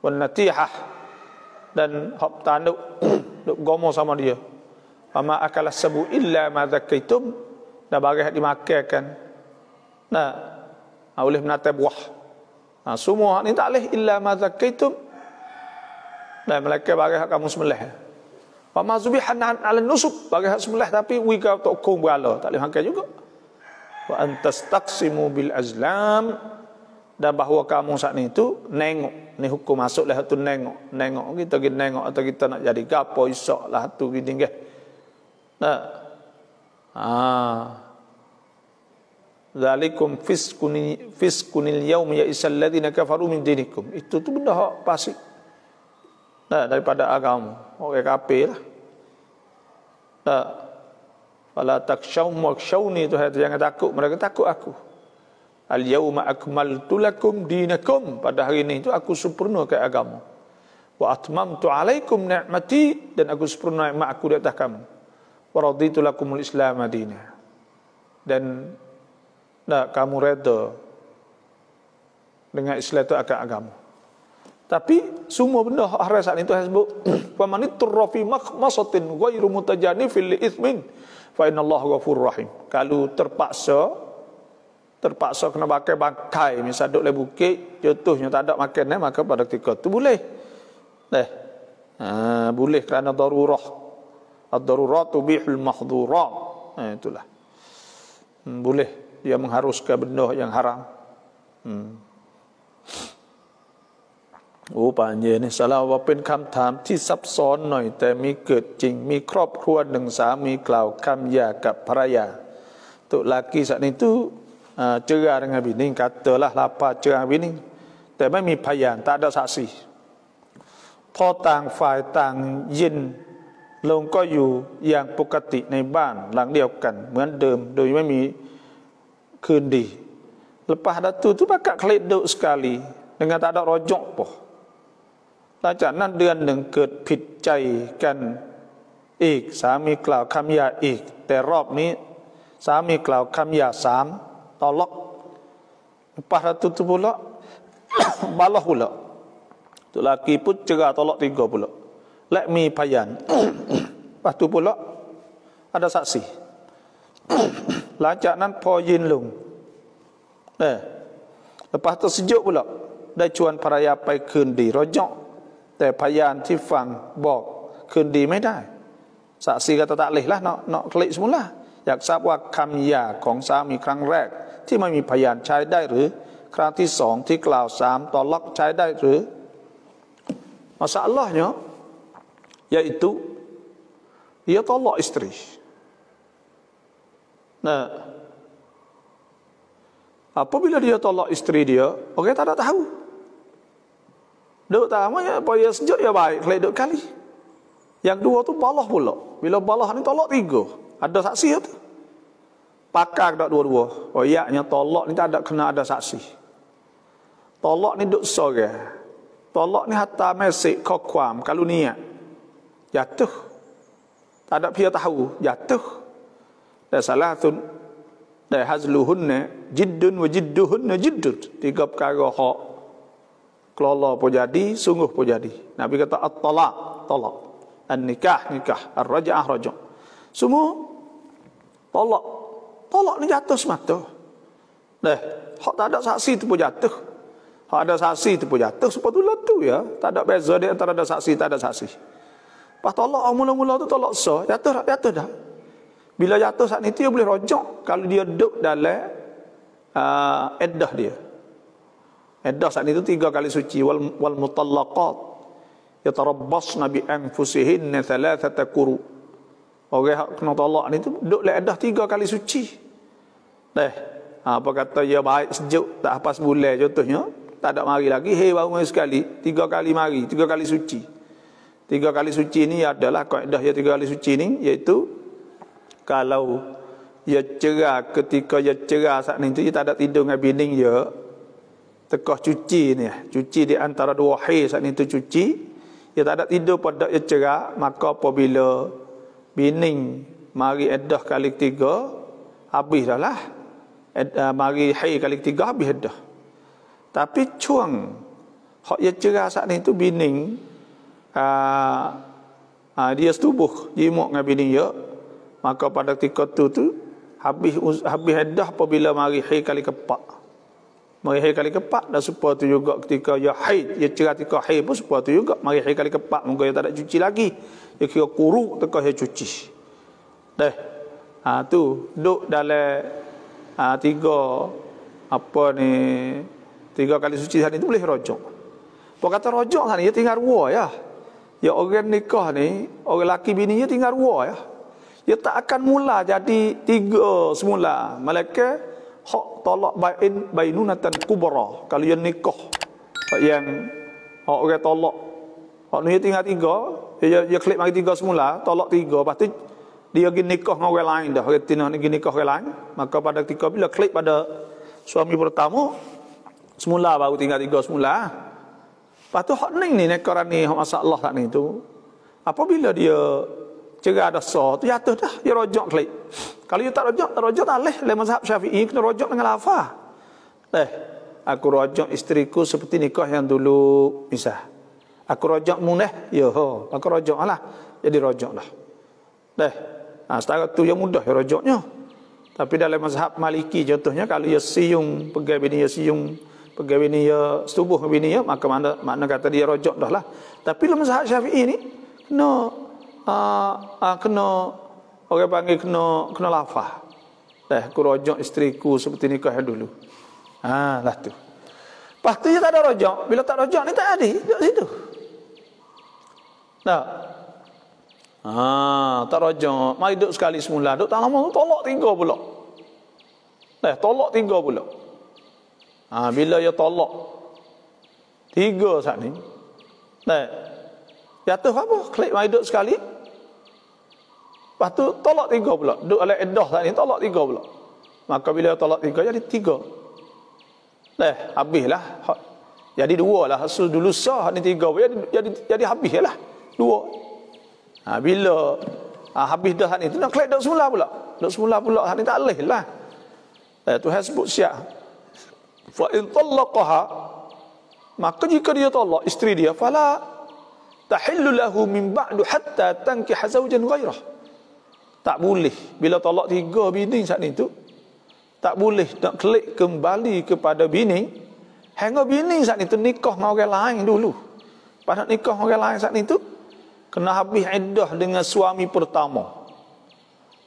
Wal natihah dan hok tanduk duk gomo sama dia. Ama akala sabu illa ma dzakaitum dah bagai hak dimakan Nah, ha, boleh menata buah. Nah, ha, semua hak ni tak boleh illa ma dzakaitum. Dan mereka bagai kamu sembelih. Pak Mazubi hanan ala nusuk bagi hak semulah tapi we ka tok kong berala tak leh hangkan juga. Wa antastaqsimu bil azlam dan bahawa kamu saat ni itu nengok ni hukum masuk lah tu nengok nengok kita gitu nengok atau kita nak jadi gapo isok lah tu gitu nah ah zalikum fiskunil fiskunil ya isalladina kafaru min dinikum itu tu benda hak pasti. Tak daripada agama. Orang kafir lah. Tak. Wala taksyawm waksyawni tu hati jangan takut. Mereka takut aku. Al-yawma akmaltu lakum dinakum. Pada hari ini tu aku sempurna ke agama. Wa atmamtu alaikum ni'mati. Dan aku sempurna ni'mat aku di atas kamu. Wa raditu lakumul islam adina. Dan nak kamu reda dengan Islam itu akan agama. Tapi semua benda haram saat itu saya sebut. Wa man itturra fi makhmasatin ghairu mutajanifin li ithmin fa innallaha ghafur rahim. Kalau terpaksa terpaksa kena pakai bangkai misal duduk le bukit jatuhnya tak ada makanan eh, maka pada ketika tu boleh. Eh. Ha, boleh kerana darurah. Ad-darurah tubihul mahdhurah. Ha, itulah. Hmm, boleh dia mengharuskan benda yang haram. Hmm. โอ้ป่าเยนิสาาว่าเป็นคำถามที่ซับซ้อนหน่อย แต่มีเกิดจริงมีครอบครัวหนึ่งสามีกล่าวคำหยากับภรรยาตุลากีสันนิตุเจอเงี g a n ิ i n i k a t a l a ละลาปาเจอินิงแต่ไม่มีพยานตาดาสัสีพอต่างฝ่ายต่างยินลงก็อยู่อย่างปกติในบ้านหลังเดียวกันเหมือนเดิมโดยไม่มีคืนดีล e p า s datu tu bakal ็ e l e d u k sekali d e n g า n tak ada r หลังจากนั้นเดือนหนึ่งเกิดผิดใจกันอีกสามีกล่าวคำหยาอีก แต่รอบนี้สามีกล่าวคำหยาสามตอลกปาระตุตุบุลบาลหุลตุลากีพุจกาตอลกติกบุลและมีพยานปาตุบุล ada saksi หลังจากนั้นพอยินลงเออ l า p ุสิจุบุล k pula dia ภรรยาไปคืนดีรอยอแต่พยานที่ฟังบอกคืนดีไม่ได้สาสีกตะตะเลยละเนาะเนาะคลิสมุละอยากทราบว่าคำหย่าของสามีครั้งแรก ที่ไม่มีพยานใช้ได้หรือ ครั้งที่สองที่กล่าวสามตอล็อกใช้ได้หรือมาสาลอเนาะ yaitu ia t ต l a k อิสตรีนะ apabila dia tolak istri dia, orang tak ada tahu. Duduk tamanya, poya sejuk ya baik, kelihatan kali. Yang dua tu balah pula. Bila balah ni tolak tiga. Ada saksi tu. Pakar tak dua-dua. Oh iya, tolak ni tak ada kena ada saksi. Tolak ni duduk sore. Tolak ni hatta mesik, kokwam, kalau niat. Jatuh. Tak ada pihak tahu, jatuh. Dan salah tu, dan hazluhunna jiddun wa jidduhunna jiddud. Tiga perkara hak kelola pun jadi, sungguh pun jadi. Nabi kata at tolak, talak. An-nikah, nikah. Ar-raja'ah, rajuk. Semua tolak. Tolak ni jatuh semata. Dah, eh, hak tak ada saksi tu pun jatuh. Hak ada saksi tu pun jatuh. Sepatutnya tu ya. Tak ada beza dia antara ada saksi, tak ada saksi. Lepas tolak, mula-mula tu tolak so. Jatuh tak, jatuh dah. Bila jatuh saat ni, dia boleh rojok. Kalau dia duduk dalam uh, ah, edah dia. Edah saat itu tiga kali suci wal, wal mutallaqat ya tarabbas nabi anfusihinna thalathata quru orang hak kena tolak ni tu duk le iddah tiga kali suci deh apa kata ya baik sejuk tak apa sebulan contohnya tak ada mari lagi hei baru mari sekali tiga kali mari tiga kali suci tiga kali suci ni adalah kaidah ya tiga kali suci ni iaitu kalau ya cerah ketika ya cerah saat ni tu ya tak ada tidur dengan bini ya tekah cuci ni cuci di antara dua hai saat ni tu cuci dia tak ada tidur pada dia cerak maka apabila bining mari edah kali tiga habis dah lah Ed, uh, mari hai kali tiga habis edah tapi cuang hak dia cerak saat ni tu bining uh, ah, uh, ah, dia setubuh jimuk dengan bining dia maka pada ketika tu tu habis habis edah apabila mari hai kali keempat Mari hari kali keempat dah serupa tu juga ketika ya haid, ya cerah ketika haid pun serupa tu juga. Mari hari kali keempat muka ya tak ada cuci lagi. Ya kira kuru teka ya cuci. Dah. Ha tu duk dalam ha, tiga apa ni tiga kali suci hari tu boleh rojok. Apa kata rojok sana ya tinggal ruah ya. Ya orang nikah ni, orang laki bini ya tinggal ruah ya. Ya tak akan mula jadi tiga semula. Malaikat hak talak bain bainunatan kubra kalau yang nikah hak yang hak orang tolak, hak ni tinggal tiga dia dia klik mari tiga semula tolak tiga pasti dia pergi nikah dengan orang lain dah orang tina pergi nikah orang lain maka pada ketika bila klik pada suami pertama semula baru tinggal tiga semula lepas tu hak ni ni ni ni hak masalah tak lah ni tu apabila dia cerai ada so, tu jatuh dah dia rojok kali kalau dia tak rojak rojak tak leh le mazhab syafi'i kena rojak dengan lafa leh aku rojak isteriku seperti nikah yang dulu misah aku rojok mu leh yo ya ho aku rojak lah jadi rojok lah leh nah ha, setara tu yang mudah ya rojaknya tapi dalam mazhab maliki contohnya kalau dia ya siung pegawai bini dia ya siung pegawai ni ya setubuh bini ya maka mana makna kata dia rojok dah lah tapi dalam mazhab syafi'i ni no uh, uh, kena orang panggil kena kena lafah. Teh aku rojak isteriku seperti nikah dulu. Ha lah tu. pasti tak ada rojak. Bila tak rojak ni tak ada duduk situ. Tak. Ha tak rojak. Mari duduk sekali semula. Duduk tak lama tolak tiga pula. Teh tolak tiga pula. Ha bila ya tolak tiga saat ni. Teh Jatuh apa? Klik maiduk sekali. Lepas tu tolak tiga pula. Duduk oleh edah saat ni tolak tiga pula. Maka bila tolak tiga jadi tiga. Eh habislah. Jadi dua lah. Asal dulu sah ni tiga. Jadi, jadi, jadi habis lah. Dua. Ha, bila ha, habis dah saat ni. Nak klik duduk semula pula. Duduk semula pula saat ni tak boleh lah. Eh, Tuhan sebut siap. Fa in tallaqaha maka jika dia tolak isteri dia fala tahillu lahu min ba'du hatta tankihu zawjan ghairah tak boleh. Bila tolak tiga bini saat itu. Tak boleh nak klik kembali kepada bini. Hanya bini saat itu nikah dengan orang lain dulu. Pada nikah dengan orang lain saat itu. Kena habis iddah dengan suami pertama.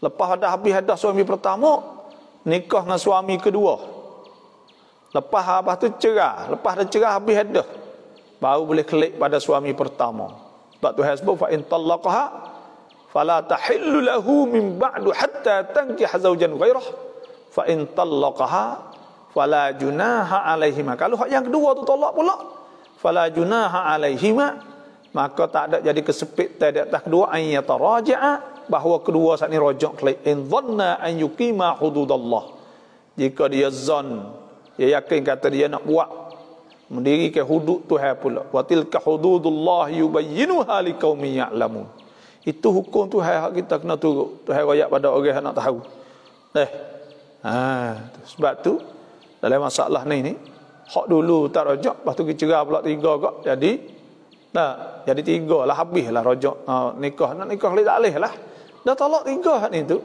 Lepas ada habis iddah suami pertama. Nikah dengan suami kedua. Lepas apa tu cerah. Lepas dah cerah habis iddah. Baru boleh klik pada suami pertama. Sebab tu hasbuk fa'in tallaqaha fala tahillu lahu min ba'du hatta tankih zaujan ghairah fa in talaqaha fala junaha alaihima kalau hak yang kedua tu tolak pula fala junaha alaihima maka tak ada jadi kesepit tadi tak kedua ay yataraja'a bahawa kedua saat ini rojok kelik in dhanna an yuqima hududallah jika dia zon dia yakin kata dia nak buat mendirikan hudud Tuhan pula watilka hududullah yubayyinuha liqaumin ya'lamun itu hukum tu hak kita kena turut. Tuhan royak pada orang yang nak tahu. Eh. Ha, sebab tu dalam masalah ni ni hak dulu tak rojak, lepas tu kecerah pula tiga kok. Jadi nah, jadi tiga lah habis lah rojak ha, nikah nak nikah lagi tak leh lah. Dah tolak tiga hak ni tu.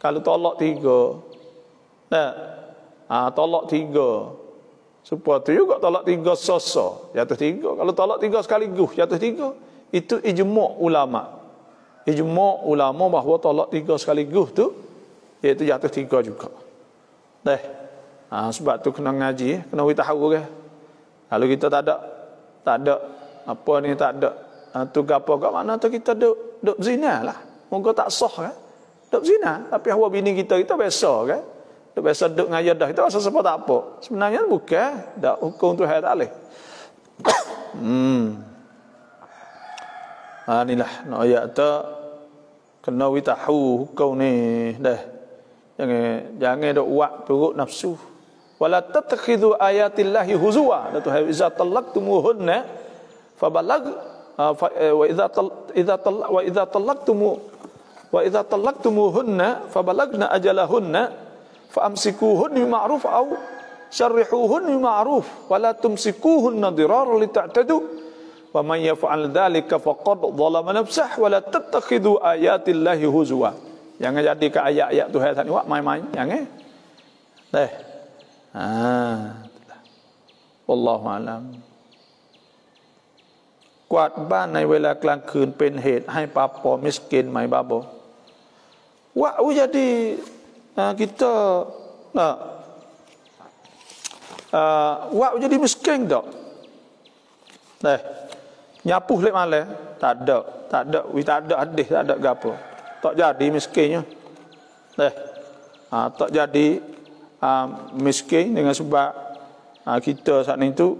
Kalau tolak tiga. Nah. Ha, tolak tiga. Supaya tu juga tolak tiga sosok. Jatuh tiga. Kalau tolak tiga sekaligus jatuh tiga. Itu ijmuk ulama' ijma ulama bahawa tolak tiga sekaligus tu iaitu jatuh tiga juga. Dah. Ha, sebab tu kena ngaji, kena kita tahu ke. Eh. Kalau kita tak ada tak ada apa ni tak ada ha, tu gapo kat mana tu kita duk duk zina lah. Moga tak sah kan. Eh. Duk zina tapi hawa bini kita kita biasa kan. Eh. Duk biasa duk ngaya dah kita rasa sebab apa. Sebenarnya bukan dak hukum tu hal tak leh. hmm ha inilah no ya ta kena wi tahu hukau ni dah jangan jangan dok uak perut nafsu wala tatakhidhu ayatillahi huzwa la tuha iza talaqtumuhunna ah, fa balag eh, fa wa iza iza talaq wa iza talaqtumu wa iza talaqtumuhunna fa balagna ajalahunna fa amsikuhun bi ma'ruf aw syarrihuhun bi ma'ruf wa la tumsikuhun nadirar li ta'tadu wa may yaf'al dzalika faqad dhalama nafsah wa la tattakhidhu ayati llahi huzwa yang eh. ha, jadi ha, ke ayat-ayat Tuhan tadi wak main-main yang eh, deh ha wallahu alam กวาดบ้านในเวลากลางคืนเป็นเหตุให้ปาปอมิสกินไหมบาบอว่าอุยดีกิตนะว่าอุยดีมิสกินดอกเนี่ Nyapu lek malam, tak ada, tak ada, wis tak ada hadis, tak ada gapo. Tak jadi miskinnya. leh. Ah, ha, tak jadi ah, miskin dengan sebab ah, kita saat ni tu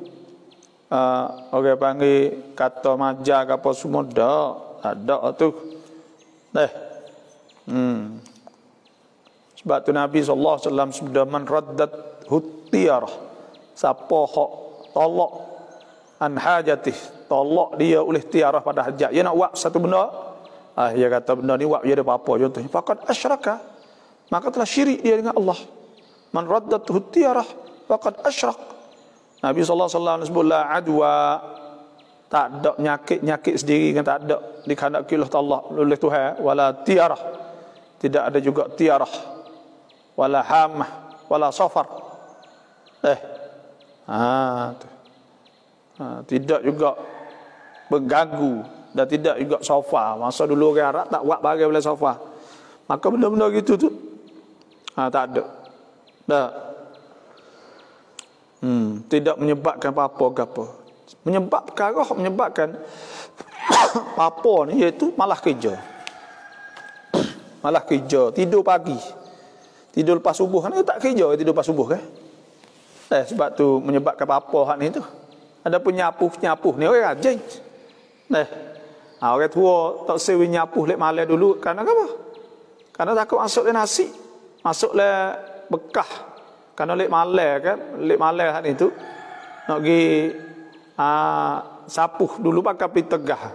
ah, orang panggil kata majar gapo semua dak, tak ada tu. leh. Hmm. Sebab tu Nabi sallallahu alaihi wasallam sudah menraddat hutiyarah. Siapa hok tolak an hajatih tolak dia oleh tiarah pada hajat. Dia nak wap satu benda. Ah, dia kata benda ni wap dia ada apa-apa. Contohnya, Pakat asyraka. Maka telah syirik dia dengan Allah. Man raddatuhu tiarah, fakat asyrak. Nabi SAW sebut, la adwa. Tak ada nyakit-nyakit sendiri kan tak ada. Dikandaki oleh Allah, oleh Tuhan. Wala tiarah. Tidak ada juga tiarah. Wala hamah. Wala safar. Eh. Ah, Ha, tidak juga berganggu dan tidak juga sofa. Masa dulu orang Arab tak buat bagai boleh sofa. Maka benda-benda gitu tu ha, tak ada. Tak. Hmm, tidak menyebabkan apa-apa ke apa. Menyebab perkara menyebabkan apa ni iaitu malah kerja. malah kerja, tidur pagi. Tidur lepas subuh kan tak kerja tidur lepas subuh kan. Eh sebab tu menyebabkan apa-apa hak ni tu. Ada penyapu-penyapu ni orang rajin. Nah, Ha, orang tua tak sewi nyapuh lek malam dulu kerana apa? Kerana takut masuk le nasi. Masuk le bekah. Kerana lek malam kan, lek malam hari itu nak gi ha, sapuh dulu pakai pita gah.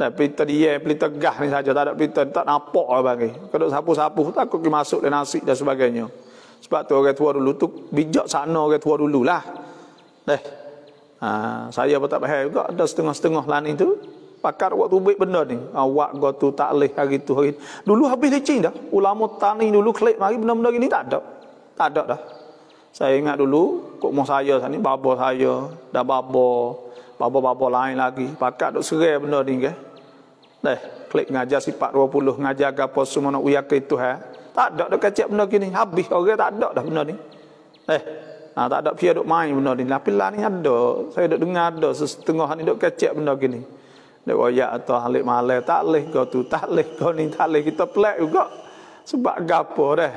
Dah pita dia, pita gah ni saja tak ada pita, tak nampak lah bagi. Kalau sapu-sapu takut pergi masuk le nasi dan sebagainya. Sebab tu orang tua dulu tu bijak sana orang tua dululah. Nah. Ha, saya pun tak faham juga ada setengah-setengah lain itu, Pakar waktu baik benda ni. Awak ha, gua tu tak leh hari tu hari. Dulu habis licin dah. Ulama tani dulu klik mari benda-benda gini tak ada. Tak ada dah. Saya ingat dulu kok mau saya sini babo saya dah babo babo-babo lain lagi. Pakar duk serai benda ni ke. Dah klik ngajar sifat 20 ngajar gapo semua nak uyak itu ha. Tak ada dah kecek benda gini. Habis orang tak ada dah benda ni. Eh, Ha, tak ada pihak duk main benda ni. Lapilah ni ada. Saya duk dengar ada. Setengah ni duk kecek benda gini. Dia royak atau halik malai. Tak leh kau tu. Tak leh kau ni. Tak leh. Kita pelik juga. Sebab gapo dah.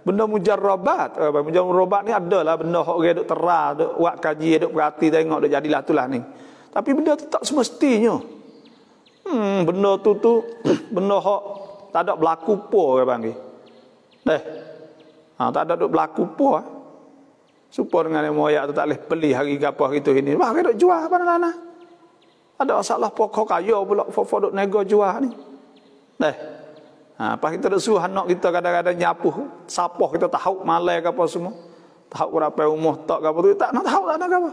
Benda mujarabat. Eh, mujarabat ni adalah benda orang duk terah. Duk buat kaji. Duk berhati tengok. Duk jadilah tu lah ni. Tapi benda tu tak semestinya. Hmm, benda tu tu. benda hok tak ada berlaku pun. Eh, Dah. Ha, tak ada duk berlaku pun. Eh. Supo dengan moyak tu tak boleh beli hari gapo gitu ini. Wah, kena jual apa mana? nak. Ada masalah pokok kayu pula fofo nego jual ni. Neh. Ha, apa kita duk suruh anak kita kadang-kadang nyapuh, sapoh kita tahu malay ke apa semua. Tahu berapa umur tak ke apa tu tak nak tahu lah nak apa.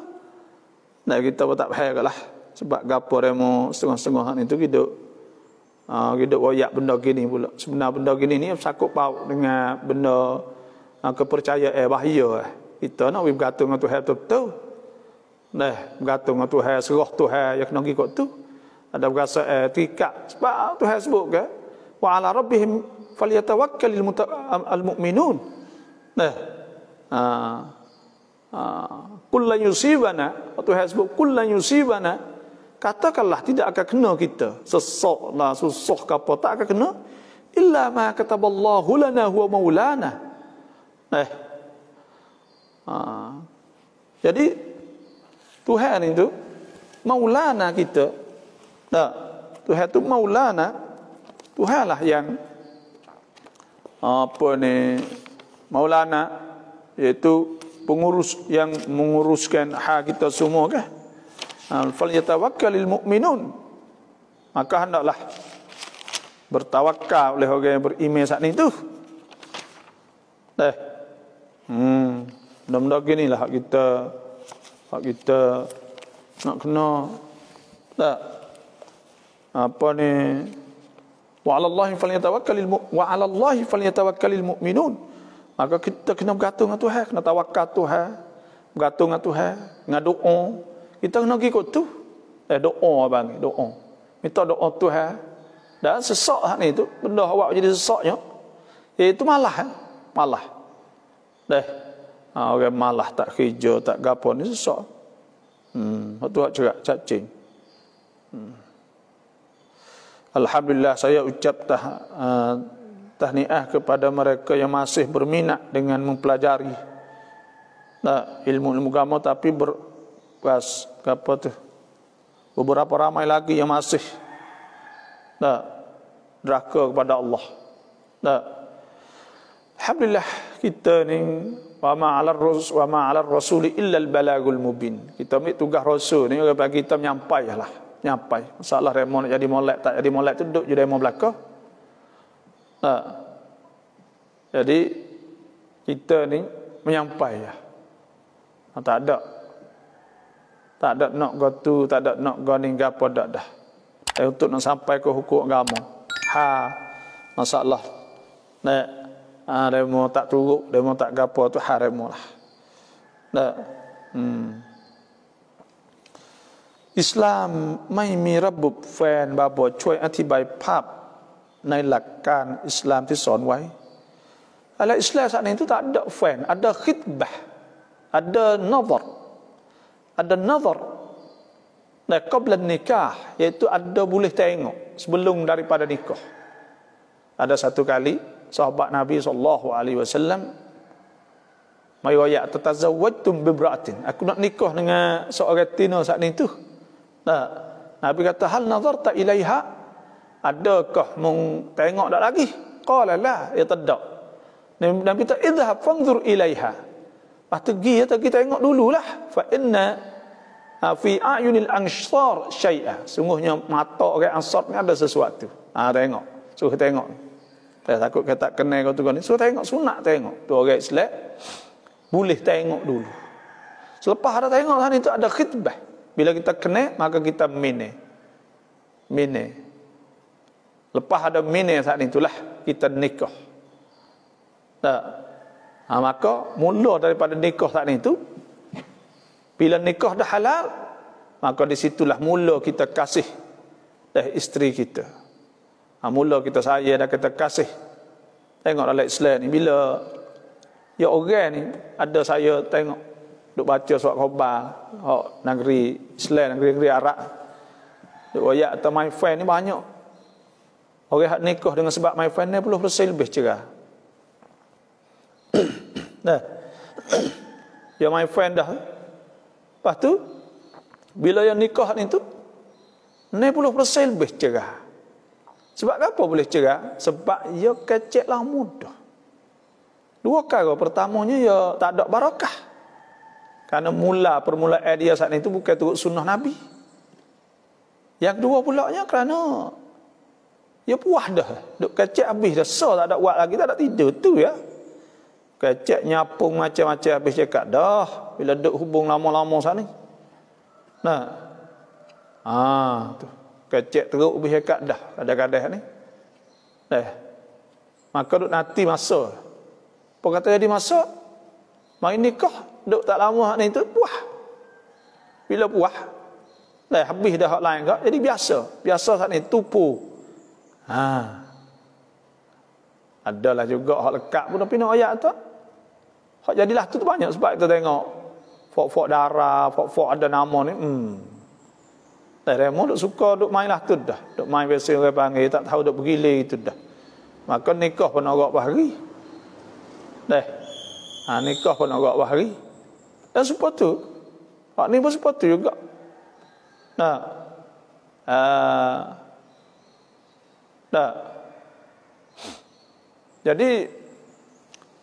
Nah, kita pun tak payah lah. Sebab gapo remo setengah-setengah ni tu hidup. Ha, uh, hidup royak benda gini pula. Sebenarnya benda gini ni sakut paut dengan benda uh, kepercayaan eh, bahaya. Eh kita nak we bergantung dengan Tuhan tu betul. Nah, bergantung dengan Tuhan, serah Tuhan yang nak pergi tu. Ada berasa eh, terikat sebab Tuhan sebut ke? Wa ala rabbihim falyatawakkalul mu'minun. Nah. Ha. Ah. Ha. Kullu yusibana, Tuhan sebut kullu yusibana, katakanlah tidak akan kena kita sesak lah susah ke apa tak akan kena illa ma kataballahu lana huwa maulana eh Ha. Jadi Tuhan itu maulana kita. Tak. Tuhan itu maulana. Tuhan lah yang apa ni maulana iaitu pengurus yang menguruskan hak kita semua ke? Ha, Fal yatawakkalil mu'minun. Maka hendaklah bertawakal oleh orang yang beriman saat itu. Dah. Eh, hmm. Benda-benda gini lah hak kita Hak kita Nak kena Tak Apa ni Wa'alallahi falyatawakkalil Wa'alallahi falyatawakkalil mu'minun Maka kita kena bergantung dengan Tuhan Kena tawakal Tuhan Bergantung dengan Tuhan Dengan doa Kita kena pergi ikut tu Eh doa abang, ni Doa Minta doa Tuhan Dan sesak hak ni tu Benda awak jadi sesaknya Itu eh, malah eh. Malah Dah Ha, orang malah tak kerja, tak gapo ni sesak. Hmm, waktu cerak cacing. Hmm. Alhamdulillah saya ucap tah, uh, tahniah kepada mereka yang masih berminat dengan mempelajari uh, ilmu-ilmu agama tapi ber was, apa tu? Beberapa ramai lagi yang masih Nah, uh, deraka kepada Allah. Nah, Alhamdulillah kita ni wa ma 'ala rusul wa ma 'ala rasul illa al balagul mubin. Kita ambil tugas rasul ni orang bagi kita menyampailah, nyampai. Masalah remo nak jadi molek tak jadi molek tu duduk je demo belaka. Ha. Jadi kita ni menyampai lah. Ha, tak ada. Tak ada nak go tu, tak ada nak go ni gapo dak dah. Eh, untuk nak sampai ke hukum agama. Ha. Masalah. Nah, Ha, dia mau tak turuk, dia mau tak gapo tu haram lah. Tak. Hmm. Islam ไม่มีระบบแฟนบาบอช่วยอธิบายภาพในหลักการอิสลามที่สอนไว้อะไรอิสลามสักหนึ่งที่ตัดแฟนอัดคิดบะอัดนอฟร์อัดนอฟร์ในก่อนเลนิกาเยตุอัดบุลิเตงก์สมบูรณ์ดาริปาดานิกก์อัดสัตว์ครั้ง sahabat Nabi sallallahu alaihi wasallam meriwayat tatazawwajtum bibra'atin aku nak nikah dengan seorang tina saat ni tu nah Nabi kata hal nazarta ilaiha adakah mung tengok dak lagi qala la ya tadak Nabi kata idhab fanzur ilaiha patu gi ya kita tengok dululah fa inna ha, fi ayunil ansar syai'a sungguhnya mata orang ansar ni ada sesuatu ha tengok suruh tengok tak takut kata tak kenal kau tu ni. So tengok sunat tengok. Tu orang Islam boleh tengok dulu. Selepas ada tengok tadi itu ada khitbah. Bila kita kenal maka kita mine. Mine. Lepas ada mine saat itulah kita nikah. Tak. Ha, maka mula daripada nikah saat itu bila nikah dah halal maka disitulah situlah mula kita kasih dah isteri kita. Ha, mula kita sayang dan kita kasih. Tengok dalam Islam ni. Bila ya orang ni ada saya tengok. Duk baca surat khabar. Oh, negeri Islam, negeri-negeri Arab. Duk wayak atau my friend ni banyak. Orang yang nikah dengan sebab my friend ni puluh persen lebih cerah. nah. ya my friend dah. Lepas tu. Bila yang nikah ni tu. 90% lebih cerah. Sebab apa boleh cerah? Sebab ia ya keceklah mudah. Dua kali pertamanya ia ya tak ada barakah. Karena mula permulaan dia saat itu bukan turut sunnah Nabi. Yang kedua pulaknya kerana ia ya puah dah. Duk kecek habis dah. So tak ada buat lagi, tak ada tidur. tu ya. Kecek nyapung macam-macam habis cakap. Dah. Bila duk hubung lama-lama sana. Nah. Ah, tu kecek teruk ubi hekat dah ada kadah ni eh maka duk nanti masa apa kata jadi masa mai nikah duk tak lama hak ni tu puah bila puah dah eh, habis dah hak lain kak jadi biasa biasa hak ni tupu ha adalah juga hak lekat pun pina ayat tu hak jadilah tu, tu banyak sebab kita tengok fok-fok darah fok-fok ada nama ni hmm tak Teremu duk suka duk main lah tu dah. Duk main biasa orang panggil tak tahu duk bergila itu dah. Maka nikah pun orang bahari. Dah. Ha, nikah pun orang bahari. Dan sebab tu. Pak ni pun sebab tu juga. Nah, Ha. Tak. Ha, ha. Jadi.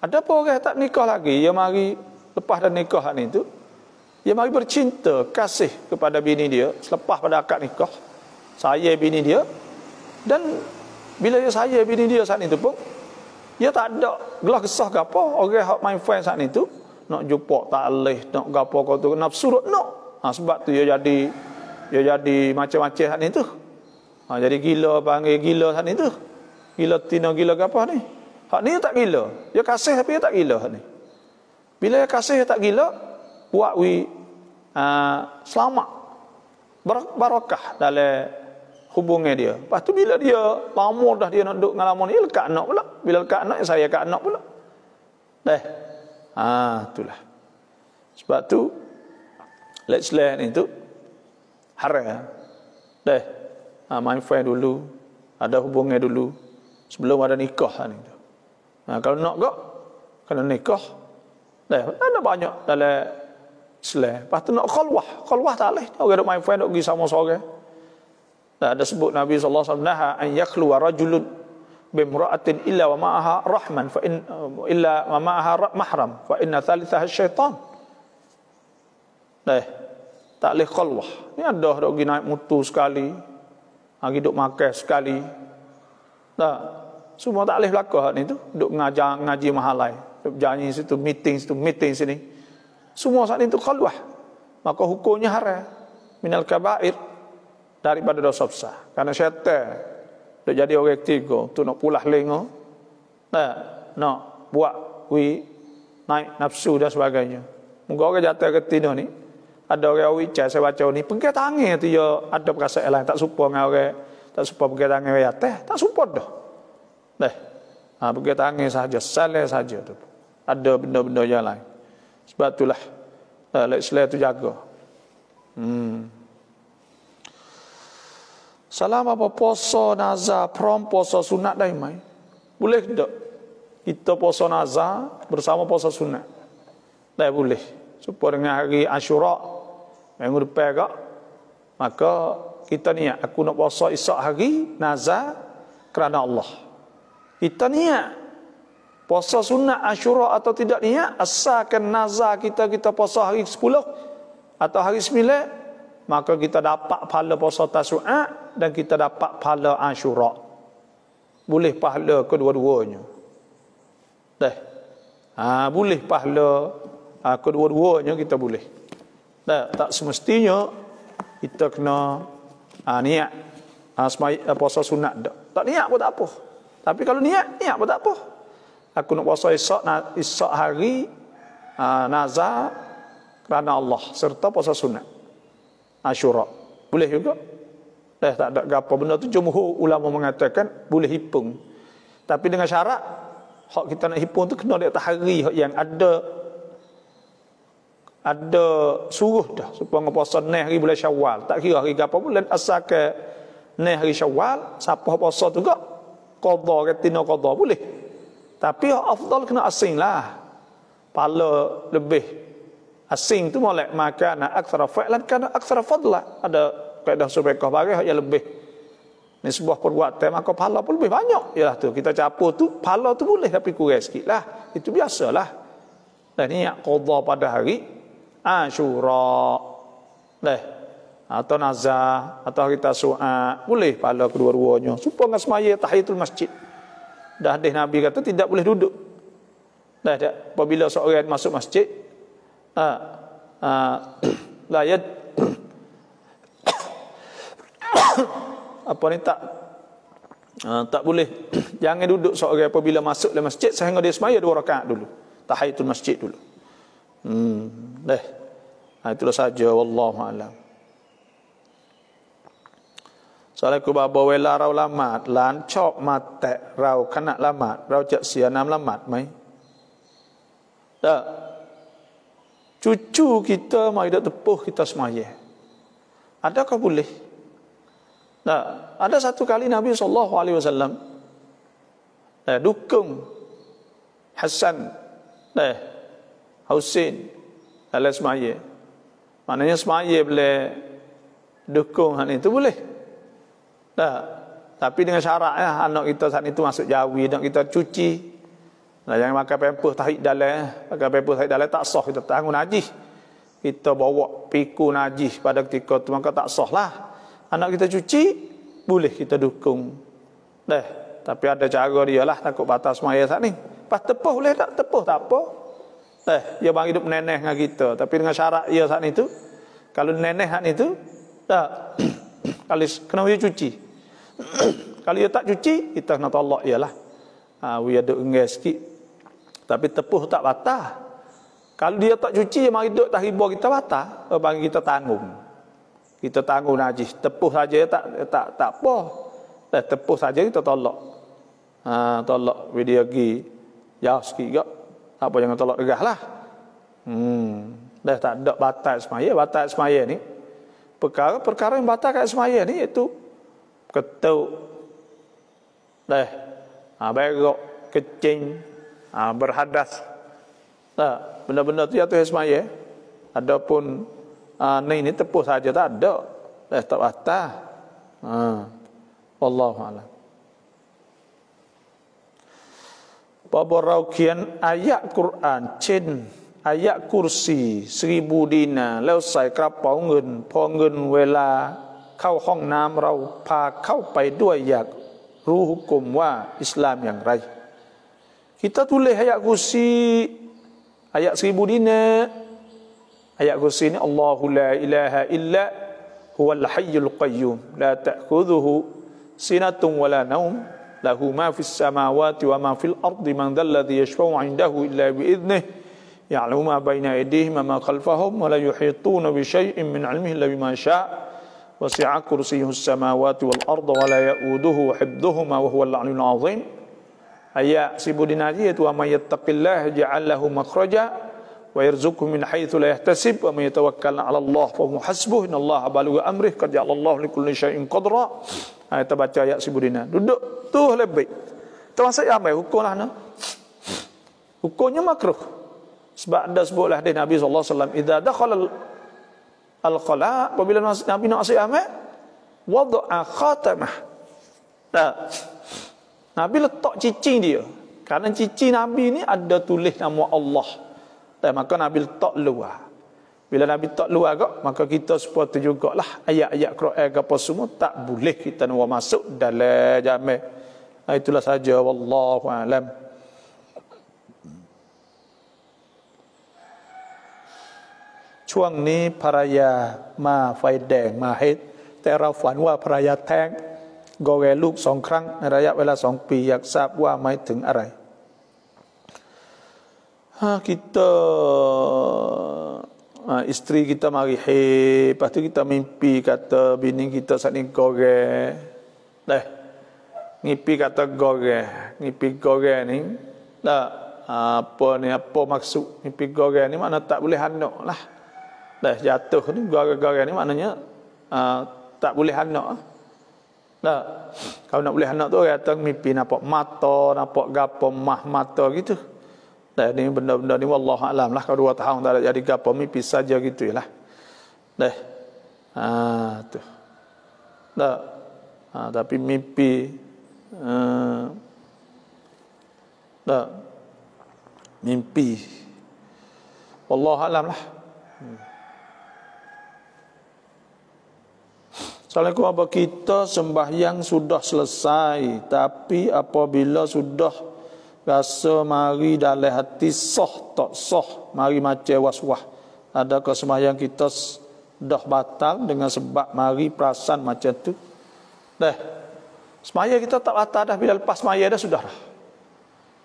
Ada pun orang tak nikah lagi. Ya mari lepas dah nikah ni tu. Dia mari bercinta kasih kepada bini dia selepas pada akad nikah. Saya bini dia dan bila dia saya bini dia saat itu pun dia tak ada gelah kesah ke apa orang hak main friend saat itu nak jumpa tak leh nak gapo kau tu nak surut nak. Ha, sebab tu dia jadi dia jadi macam-macam saat itu. Ha, jadi gila panggil gila saat itu. Gila tina gila gapo ni. Hak ni dia tak gila. Dia kasih tapi dia tak gila hak ni. Bila dia kasih dia tak gila, buat wi ah, selamat barakah dalam hubungan dia. Lepas tu bila dia lama dah dia nak duduk ngalamun ni ya, lekat anak pula. Bila lekat anak ya, saya kat anak pula. Dah. Eh, ha itulah. Sebab tu let's learn itu hara Dah. Ya. Eh, ha, main friend dulu, ada hubungan dulu sebelum ada nikah ni. Ha, kalau nak gak kena nikah. Dah. Eh, ada banyak dalam Islam. Lepas tu nak khulwah. Khulwah tak boleh. Dia ada main friend, nak pergi sama sore. Dan ada sebut Nabi SAW, Naha an yakhluwa rajulun bimra'atin illa wa ma'aha rahman fa in, illa wa ma'aha mahram fa inna thalithah syaitan. Eh, tak boleh khulwah. Ni ada, nak pergi naik mutu sekali. Lagi duduk makan sekali. Tak. Semua tak boleh berlaku hal ni tu. Duduk ngajar, ngaji mahalai. Duduk janji situ, meeting situ, meeting sini. Meeting sini. Semua saat itu khalwah. Maka hukumnya haram. Minal kabair daripada dosa besar. Karena syaitan dia jadi orang ketiga untuk nak pulah lengo. Nah, no, buat wi naik nafsu dan sebagainya. Muka orang jatuh ke tino ni. Ada orang awi cah saya baca ni pengkat tangan tu yo ya. ada perasaan lain tak suka dengan orang tak suka pengkat tangan ya teh tak suka dah. Dah. Ha pengkat tangan saja sale saja tu. Ada benda-benda yang lain. Sebab itulah uh, eh, Lexley itu jaga. Hmm. Salam apa poso nazar prom poso sunat dah mai. Boleh tak? Kita poso nazar bersama poso sunat. Tak boleh. Supaya dengan hari Ashura minggu depan kak, maka kita niat aku nak poso esok hari nazar kerana Allah. Kita niat puasa sunat asyura atau tidak ni ya asalkan nazar kita kita puasa hari 10 atau hari 9 maka kita dapat pahala puasa tasu'a dan kita dapat pahala asyura boleh pahala kedua-duanya dah ha, boleh pahala ha, kedua-duanya kita boleh dah tak semestinya kita kena ha, niat ha, semai, puasa sunat tak niat pun tak apa tapi kalau niat niat pun tak apa aku nak puasa esok na, esok hari uh, nazar kerana Allah serta puasa sunat Asyura. Boleh juga. dah eh, tak ada apa benda tu jumhur ulama mengatakan boleh hipung. Tapi dengan syarat hak kita nak hipung tu kena dekat hari yang ada ada suruh dah supaya puasa ni hari bulan Syawal. Tak kira hari apa bulan asalkan ni hari Syawal siapa puasa tu juga qada ke tino qada boleh. Tapi afdal kena asing lah. Pala lebih asing tu boleh makan aksara fa'lan kana aksara fadla. Ada kaedah supaya kau bagi yang lebih. ni sebuah perbuatan maka pahala pun lebih banyak. Yalah tu kita capur tu pahala tu boleh tapi kurang sikit lah. Itu biasalah. Dan niat qadha pada hari Asyura. Dah. Atau nazar, atau kita su'a, boleh pahala kedua-duanya. Supaya dengan semaya tahiyatul masjid dah hadis Nabi kata tidak boleh duduk. Dah tak? Apabila seorang masuk masjid, ha, ha, layat, apa ni tak ha, tak boleh jangan duduk seorang apabila masuk dalam masjid sehingga dia semaya dua rakaat dulu tahiyatul masjid dulu hmm deh ha, itulah saja wallahu alam สาเลคุบาบอเวลาเราละหมาดหลานชอบมาแตะเราขณะละหมาดเราจะเสียน้ําละหมาดไหมเด้อจุจูกิตเตอร์มาเด้อตุ๊ปุ๊กิตเตอร์มาเย่ ada ก็บุลีเด้อ ada satu kali Nabi sallallahu alaihi wasallam เด้อดุกุง Hasan เด้อ Hussein และสมาเย่ mana nya สมาเย่เปล่าดุกุงฮันนี่ตุ๊บุลี tak. Tapi dengan syarat ya, anak kita saat itu masuk jawi, anak kita cuci. Nah, jangan makan pempuh tahid dalai. Eh. Makan pempuh tahid dalai tak sah. Kita tanggung najis. Kita bawa piku najis pada ketika itu. Maka tak sah lah. Anak kita cuci, boleh kita dukung. Dah. Tapi ada cara dia lah. Takut batas semaya saat ini. Pas tepuh boleh tak? Tepuh tak apa. Dah. Dia bang hidup nenek dengan kita. Tapi dengan syarat dia saat itu. Kalau nenek saat itu, tak. Kalau kena dia cuci. kalau dia tak cuci, kita nak tolak ialah. Ha, we ada enggak sikit. Tapi tepuh tak patah. Kalau dia tak cuci, dia mari tak tahribu kita patah. Orang kita tanggung. Kita tanggung najis. Tepuh saja tak tak tak apa. Eh, tepuh saja kita tolak. Ha, tolak video gi. Ya sikit juga. Apa jangan tolak degah lah. Hmm. Dah tak ada batal semaya. Batal semaya ni. Perkara-perkara yang batal kat semaya ni iaitu Ketuk, tu đây à bé gọ berhadas tak, benda-benda tu jatuh ya semaya adapun uh, ha, ni ni tepuk saja tak ada dah tak ada ha wallahu alam Baborau kian ayat Quran cin ayat kursi seribu dina leusai kerapau ngun pongun wela ข้าห้องน้ำเราพาเข้าไปด้วยอยากรู้หุกกมว่าอิสลามอย่างไร kita tulis ayat kursi ayat seribu dina ayat kursi ni Allahu la ilaha illa huwal hayyul qayyum la ta'khudhuhu sinatun wala naum lahu ma fis samawati wa ma fil ardi man dhal ladhi yashfa'u indahu illa bi idnihi ya'lamu ma bayna aydihim wa ma khalfahum wa la yuhituna bi shay'in min 'ilmihi illa bima syaa وسع كرسيه السماوات والأرض ولا يؤوده حفظهما وهو العلي العظيم أي سيب دينارية ومن يتق الله جعل له مخرجا ويرزقه من حيث لا يحتسب ومن يتوكل على الله فهو حسبه إن الله بالغ أمره قد جعل الله لكل شيء قدرا أي تبعت يا سيب دينار دودو تو لبي تواصل يا مي هكو لحنا هكو نمكره sebab ada sebutlah dari Nabi sallallahu alaihi wasallam idza dakhala Al-Qala apabila Nabi nak masuk Yaman wada'a khatamah. Nah. Nabi letak cincin dia. Kerana cincin Nabi ni ada tulis nama Allah. Dan maka Nabi letak luar. Bila Nabi tak luar kok, maka kita semua juga lah Ayat-ayat Quran ke apa semua tak boleh kita nak masuk dalam jamek. Itulah saja. Wallahu'alam. alam. ช่วงนี้ภรรยามาไฟแดงมาเฮ็ดแต่เราฝันว่าภรรยาแท้งกอแวลูกสองครั้งในระยะเวลาสองปีอยากทราบว่าหมายถึงอะไรฮะคิดอิสตรีคิดมาเฮปัตุคิดมีปีกัตบินิคิดสันนิกอแวเด้งีปีกัตกอแวงีปีกอแวนี่ละ apa ni apa maksud ni pergi orang ni mana tak boleh handuk lah dah jatuh ni gara-gara ni maknanya uh, tak boleh anak tak ah. kalau nak boleh anak tu orang datang mimpi nampak mata nampak gapo mah mata gitu dah ni benda-benda ni wallahu alam lah kalau dua tahun tak ada jadi gapo mimpi saja gitu lah dah ha tu tak ha, tapi mimpi uh, eh, tak mimpi wallahu alam lah hmm. Salahku apa kita sembahyang sudah selesai tapi apabila sudah rasa mari dalam hati soh tak soh mari macam waswah ada adakah sembahyang kita dah batal dengan sebab mari perasan macam tu deh sembahyang kita tak batal dah bila lepas sembahyang dah sudah dah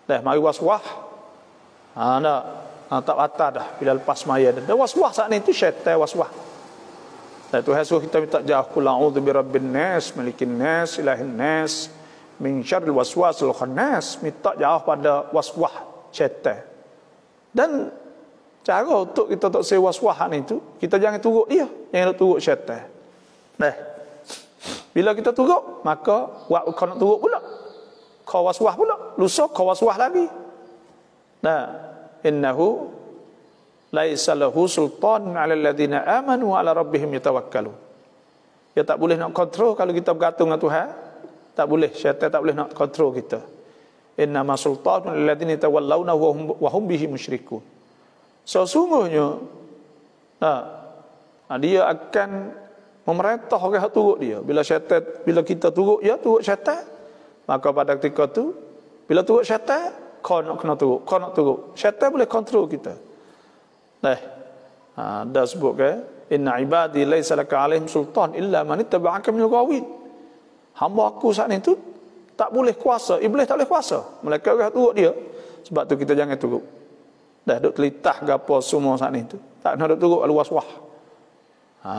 deh mari waswah was ha nak ha, tak batal dah bila lepas sembahyang dah waswah saat ni tu syaitan was Nah, Tuhan suruh kita minta jauh kula a'udzu birabbin nas, malikin nas, ilahin nas, min syarril waswasil khannas, minta jauh pada waswah syaitan. Dan cara untuk kita tak sewa waswah ni itu, kita jangan turut dia, jangan turut syaitan. Nah. Bila kita turut, maka wak kau nak turut pula. Kau waswah pula, lusa kau waswah lagi. Nah, innahu laisalahu sultan ala alladhina amanu ala rabbihim yatawakkalu. Ya tak boleh nak kontrol kalau kita bergantung dengan Tuhan. Tak boleh. Syaitan tak boleh nak kontrol kita. Inna ma sultanu alladhina tawallawna wa hum bihi musyriku. So sungguhnya nah, ha, ha, dia akan memerintah orang yang turut dia. Bila syaitan bila kita turut ya turut syaitan. Maka pada ketika tu bila turut syaitan kau nak kena turut, kau nak turut. Syaitan boleh kontrol kita. Dah. Eh, ha, dah sebut ke. Inna ibadi laysa laka alaihim sultan illa man ittaba'aka minal ghawin. Hamba aku saat ni tu tak boleh kuasa, iblis tak boleh kuasa. Mereka kata turut dia. Sebab tu kita jangan turut. Dah duk telitah gapo semua saat ni tu. Tak nak duk turut luas wah. Ha.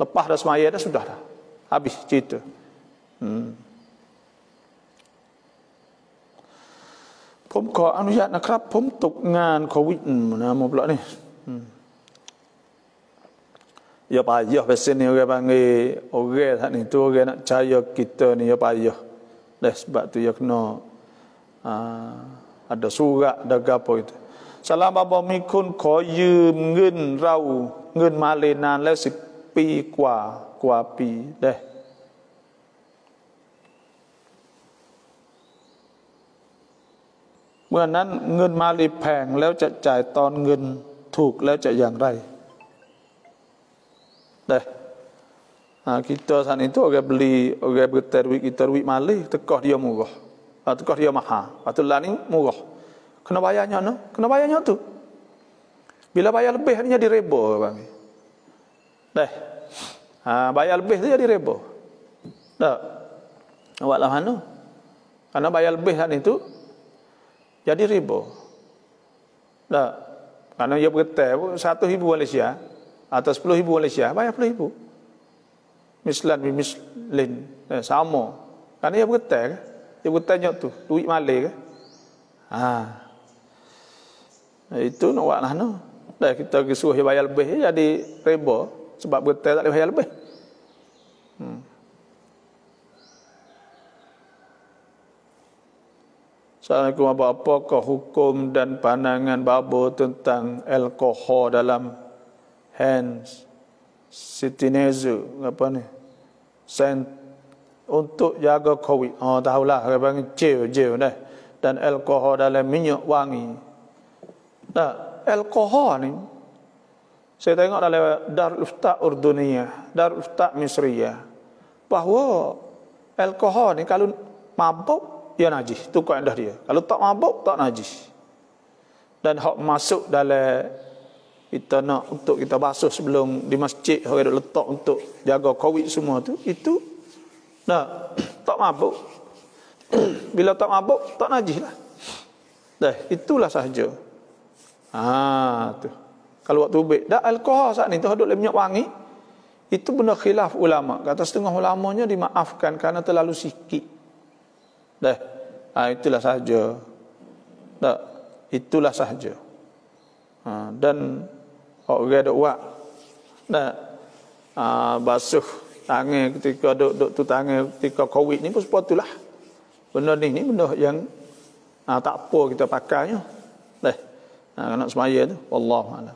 Lepas dah semaya dah sudah dah. Habis cerita. Hmm. ผมขออนุญาตนะครับ ผมตกงานโควิดนะมบละนี่อย่าไปยอะไปเส้นเี้ก็างทีโอเคท่านนี่ตัวเกนชายกิตนี่อย่าไปยอเดสบัตุยกนอ d a surat a d กก a p o i t สลามบอมีคนขอยืมเงินเราเงินมาเลนานแล้วสิปีกว่ากว่าปีเด้เมื่อนั้นเงินมาลีแพงแล้วจะจ่ายตอนเงินถูกแล้วจะอย่างไรได้คิดตัวสันนิทุกับลีโอเกบุตรวิกิตรวิมาลีตะกอดียมูกอตะกอดียมหาปัตุลานิมูกคุณบายานยานะคุณบายานยานตุ bila bayar lebih harinya direbo bang deh ha, bayar lebih dia direbo tak awak lah mana karena bayar lebih kan itu jadi ribu. Tak. Lah, karena dia bertel, satu ribu Malaysia, atau sepuluh ribu Malaysia, bayar puluh ribu. Mislan, mislin, eh, sama. Karena dia bertel, kan? dia bertel nyok tu, duit malik. Kan? Ha. Nah, itu nak buat lah. No. Dah kita suruh dia bayar lebih, jadi ribu. Sebab bertel tak boleh bayar lebih. Hmm. Assalamualaikum apa apakah hukum dan pandangan babo tentang alkohol dalam hands sitinezu apa ni? Sen untuk jaga covid. Oh tahulah apa panggil jail jail dah. Dan alkohol dalam minyak wangi. Nah, alkohol ni saya tengok dalam Darul Ufta Urdunia, Darul Ufta Misriya bahawa alkohol ni kalau mabuk dia najis. Itu dah dia. Kalau tak mabuk, tak najis. Dan hak masuk dalam kita nak untuk kita basuh sebelum di masjid, orang ada letak untuk jaga covid semua tu, itu nak tak mabuk. Bila tak mabuk, tak najis lah. Dah, itulah sahaja. Ha, tu. Kalau waktu ubik, dah alkohol saat ni, tu duduk lebih minyak wangi, itu benar khilaf ulama. Kata setengah ulamanya dimaafkan kerana terlalu sikit. Dah. Ha, itulah sahaja. Tak. Itulah sahaja. Ha, dan orang ada uak. Tak. Ha, basuh tangan ketika duduk, duduk tu tangan ketika covid ni pun sebab itulah. Benda ni ni benda yang ha, tak apa kita pakainya. Dah. Ha, nak semaya tu. Wallah ma'ala.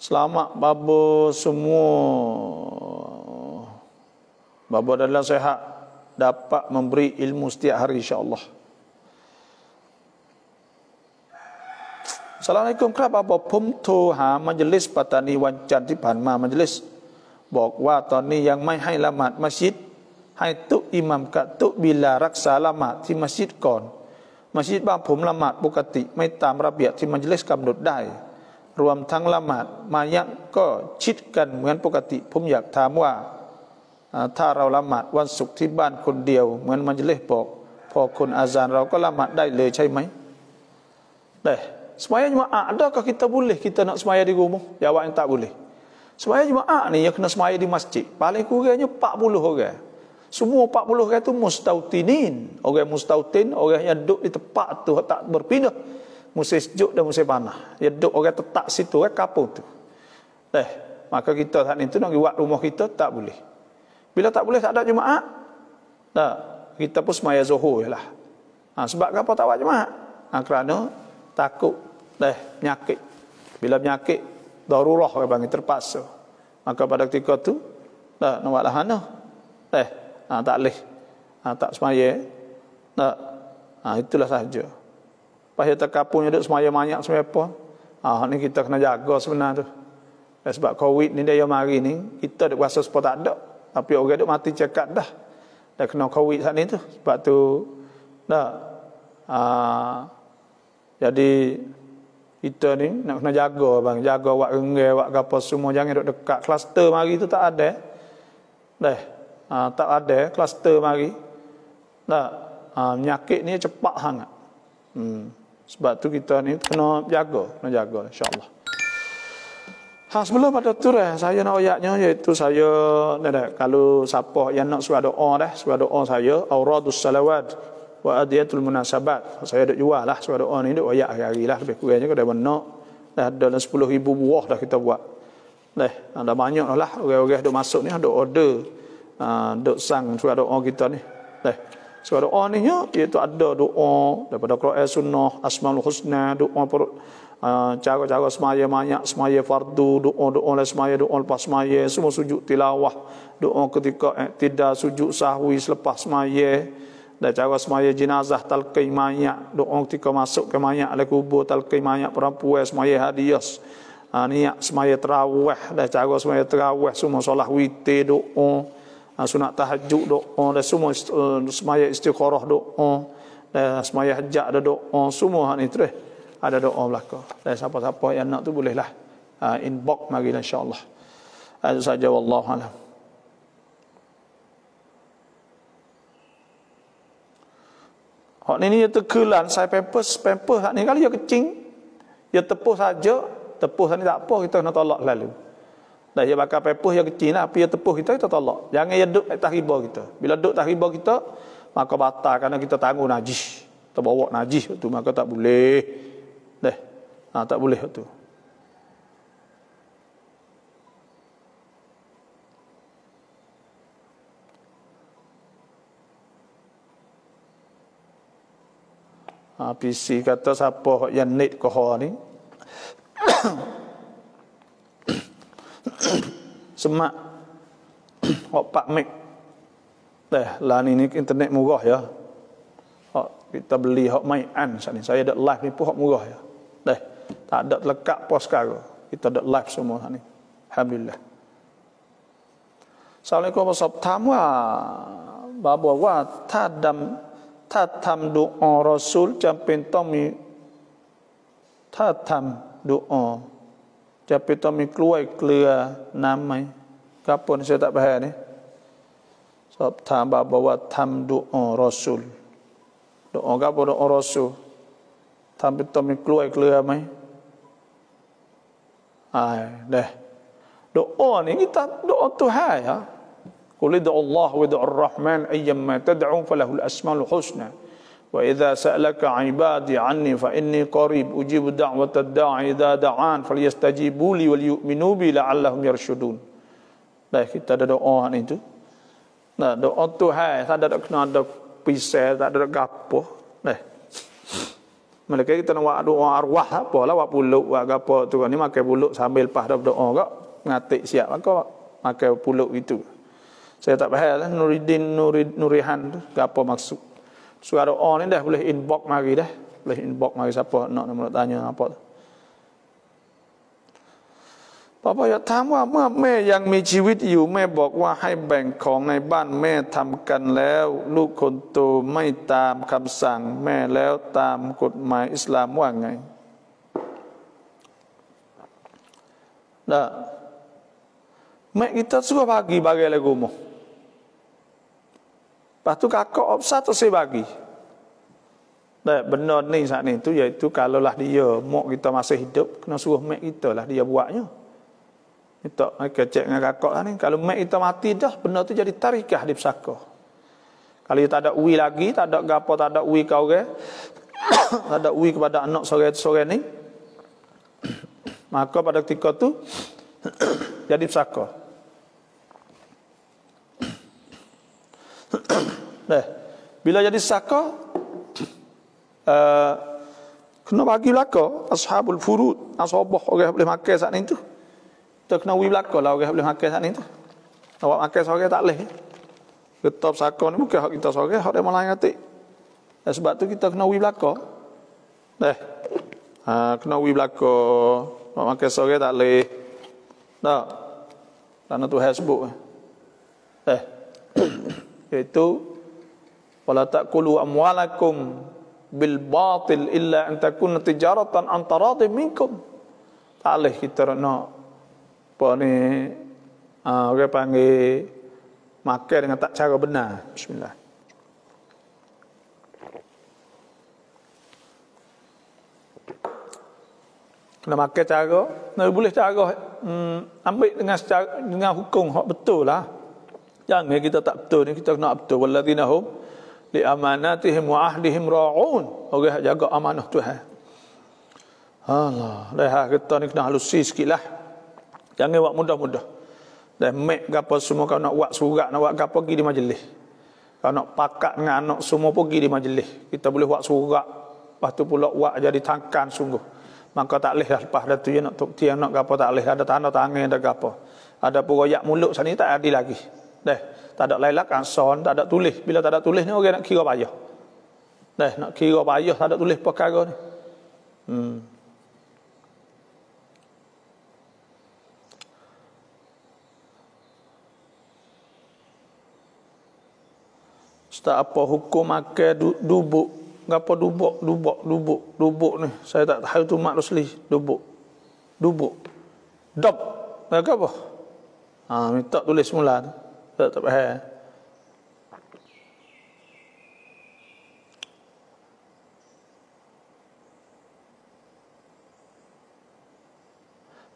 Selamat babo semua. Babo dalam sehat dapat memberi ilmu setiap hari insya-Allah. Assalamualaikum ครับ apa ผม tu ha majlis patani wancan ti pan ma majlis บอกว่าตอนนี้ยังไม่ให้ละหมาดมัสยิดให้ตุอิหมัมกับตุบิลารักษาละหมาดที่มัสยิดก่อนมัสยิดบ้านผมละหมาดปกติไม่ตามระเบียบที่มัสยิดกำหนดได้รวมทั้งละหมาดมายังก็ชิดกันเหมือนปกติผมอยากถามว่าถ้าเราละหมาดวันศุกร์ที่บ้านคนเดียวเหมือนมันจะเล่บอกพอคนอาจารย์เราก็ละหมาดได้เลยใช่ไหมได้สมัยยุมาอ่ะด้ก็คิดตะบุลเลยคิดตะนักสมัยดีกูมั้งยาวันตะบุลเลยสมัยยุมาอ่ะนี่ยังคือสมัยดีมัสยิดปาเลกูแกยุปักบุลโฮแก ah, ya, ya Semua 40 orang itu mustautinin. Orang yang mustautin, orang yang duduk di tempat tu tak berpindah. Musa sejuk dan musa panah. Yang duduk orang tetap situ, orang kapur tu. Eh, maka kita saat itu nak buat rumah kita, tak boleh. Bila tak boleh tak ada jemaah? Tak. Kita pun semaya zuhur lah. Ha, sebab kenapa tak buat jemaah? Ha, kerana takut deh nyakit. Bila nyakit, darurah kan panggil, terpaksa. Maka pada ketika tu, tak nak buat lahana. Lah. Deh, ha, tak boleh. Ha, tak semaya. Tak. Ha, itulah sahaja. Pasal terkapun duduk semaya banyak semaya pun. Ha, ni kita kena jaga sebenarnya tu. Eh, sebab COVID ni dia yang mari ni, kita ada kuasa sepatutnya tak ada. Tapi orang itu mati cekat dah. Dah kena covid saat ni tu. Sebab tu dah. Aa, ah, jadi kita ni nak kena jaga bang, jaga wak renggang, wak gapo semua jangan duk dekat kluster mari tu tak ada. Dah. Ah, tak ada kluster mari. Dah. Ah, nyakit ni cepat sangat. Hmm. Sebab tu kita ni kena jaga, kena jaga insya-Allah. Ha sebelum pada tu dah eh, saya nak oyaknya, iaitu saya dah dah kalau siapa yang nak surah doa dah eh, surah doa saya auradus salawat wa adiyatul munasabat saya dok jual lah surah doa ni dok ayat hari-hari lah lebih kurangnya kada benar dah dalam 10000 buah dah kita buat dah ada banyak lah, lah orang-orang dok masuk ni ha, ada order ah dok sang surah doa kita ni dah surah doa ni ya, iaitu ada doa daripada Quran sunnah asmaul husna doa Ah, cara cara semaya banyak semaya fardu doa doa le semaya doa lepas semaya semua sujud tilawah doa ketika eh, tidak sujud sahwi selepas semaya dan cara semaya jenazah talqi mayat doa ketika masuk ke mayat ala kubur talqi mayat perempuan semaya hadiah ha, niat semaya terawih dan cara semaya terawih semua solah witi doa ha, sunat tahajud doa dan semua uh, semaya istiqarah doa dan semaya hajat doa semua ni terus ada doa belaka. Dan siapa-siapa yang nak tu bolehlah. Ha, inbox mari lah insya-Allah. Ha, itu saja Allah. alam. Hak ni ni tekelan saya pampers pampers hak ni kali dia kecing. Dia tepuh saja, tepuh sana tak apa kita nak tolak lalu. Dah dia bakal pampers dia kecing lah, apa dia tepuh kita kita tolak. Jangan dia duk atas riba kita. Bila duk atas riba kita, maka batal kerana kita tangguh najis. Terbawa najis tu maka tak boleh. Deh. Ha, tak boleh waktu. Ha, ah, PC kata siapa yang need koha ni. Semak. Oh, Pak Mik. Dah, lah ni internet murah ya kita beli hak mai'an an ni. Saya ada live ni pun hak murah ya. Dah. Tak ada lekat pos sekarang. Kita ada live semua saat Alhamdulillah. Assalamualaikum warahmatullahi wabarakatuh. Ah, bahawa tak dam tak tam doa Rasul jangan tong mi tak tam doa. Jangan tong mi keluar kelua namai. Kapan saya tak faham ni. Sop Tham Sebab tak bahawa tam doa Rasul doa kepada orang rasul tapi tommy keluar keluar mai ai deh doa ni kita doa Tuhan ya قل ادعوا الله وادعوا الرحمن ايما تدعوا فله الاسماء الحسنى واذا سالك عبادي عني فاني قريب اجيب دعوه الداع اذا دعان فليستجيبوا لي وليؤمنوا بي لعلهم يرشدون Baik, kita ada doa ni tu. Nah, doa tu hai, tak ada kena ada Pisel tak ada gapo. Nah. Eh. Mereka kita nak buat doa arwah apa lah, buat puluk, buat gapo tu. Kan. Ni makan puluk sambil pas dah berdoa kak, ngatik siap lah kak, makan puluk itu. Saya tak faham lah, Nuridin, Nurid, Nurihan tu, gapo maksud. Suara on ni dah boleh inbox mari dah. Boleh inbox mari siapa nak nak tanya apa tu. พ่อพ่อยาถามว่าเมื่อแม่ยังมีชีวิตอยู่แม่บอกว่าให้แบ่งของในบ้านแม่ทำกันแล้วลูกคนโตไม่ตามคำสั่งแม่แล้วตามกฎหมายอิสลามว่าไง นะแม่กิตาสุขภากี่บางเกลกุโมปัตุกัก็อบสัตว์สบากีแต่บนนอนนี่สักนี่ตัวใหญ่ตัวกาลลาดิโยมอกิตามาเสหิดบกนสุขแม่กิตาลาดิยาบวกเนาะ Kita kecek dengan kakak lah ni. Kalau mak kita mati dah, benda tu jadi tarikah di pesaka. Kalau kita tak ada ui lagi, tak ada gapo, tak ada ui kau ke. tak ada ui kepada anak sore sore ni. Maka pada ketika tu, jadi pesaka. Dah bila jadi pesaka, uh, eh, kena bagi belakang, ashabul furud, ashabah orang boleh makan saat ni tu. Kita kena pergi belakang lah orang boleh makan sana tu. Awak makan sore tak boleh. Getop sako ni bukan hak kita sore, Orang dia malah ngati. Dan sebab tu kita kena pergi belakang. Dah. Eh, ha, kena pergi belakang. Awak makan sore tak boleh. Tak. Kerana tu hal Dah, Eh. Iaitu. Wala ta'kulu amwalakum bil batil illa antakun tijaratan antaradim minkum. Tak boleh kita nak apa ni uh, orang panggil makan dengan tak cara benar bismillah kena makan cara nak boleh cara hmm, ambil dengan secara, dengan hukum hak betul lah jangan kita tak betul ni kita kena betul walladzina hum li amanatihim wa ahlihim ra'un orang jaga amanah Tuhan Allah, leha kita ni kena halusi sikit lah. Jangan buat mudah-mudah. Dan mek ke apa semua kau nak buat surat, nak buat ke apa, pergi di majlis. Kau nak pakat dengan anak semua, pergi di majlis. Kita boleh buat surat. Lepas tu pula buat jadi tangkan sungguh. Maka tak boleh lah. Lepas tu nak tukti yang nak apa, tak boleh. Ada tanah, tangan, ada ke apa. Ada pun mulut sana, tak ada lagi. Dah. Tak ada lelak, ansan, tak ada tulis. Bila tak ada tulis ni, orang nak kira payah. Dah. Nak kira payah, tak ada tulis perkara ni. Hmm. tak apa hukum makan du, dubuk ngapa dubuk dubuk dubuk dubuk ni saya tak tahu tu mak Rosli dubuk dubuk dop nak apa ha minta tulis semula tu tak tak faham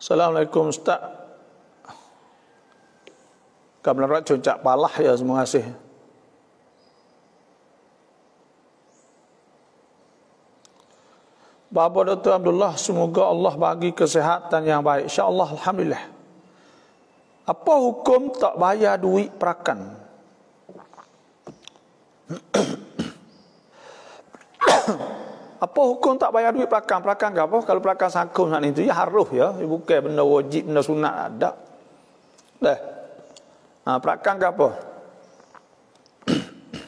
Assalamualaikum Ustaz. Kabar racun cak palah ya semua kasih. Bapa Dr. Abdullah, semoga Allah bagi kesehatan yang baik. InsyaAllah, Alhamdulillah. Apa hukum tak bayar duit perakan? apa hukum tak bayar duit perakan? Perakan ke apa? Kalau perakan sangkum saat itu, ya haruh ya. Bukan benda wajib, benda sunat ada. Dah. Ha, perakan ke apa?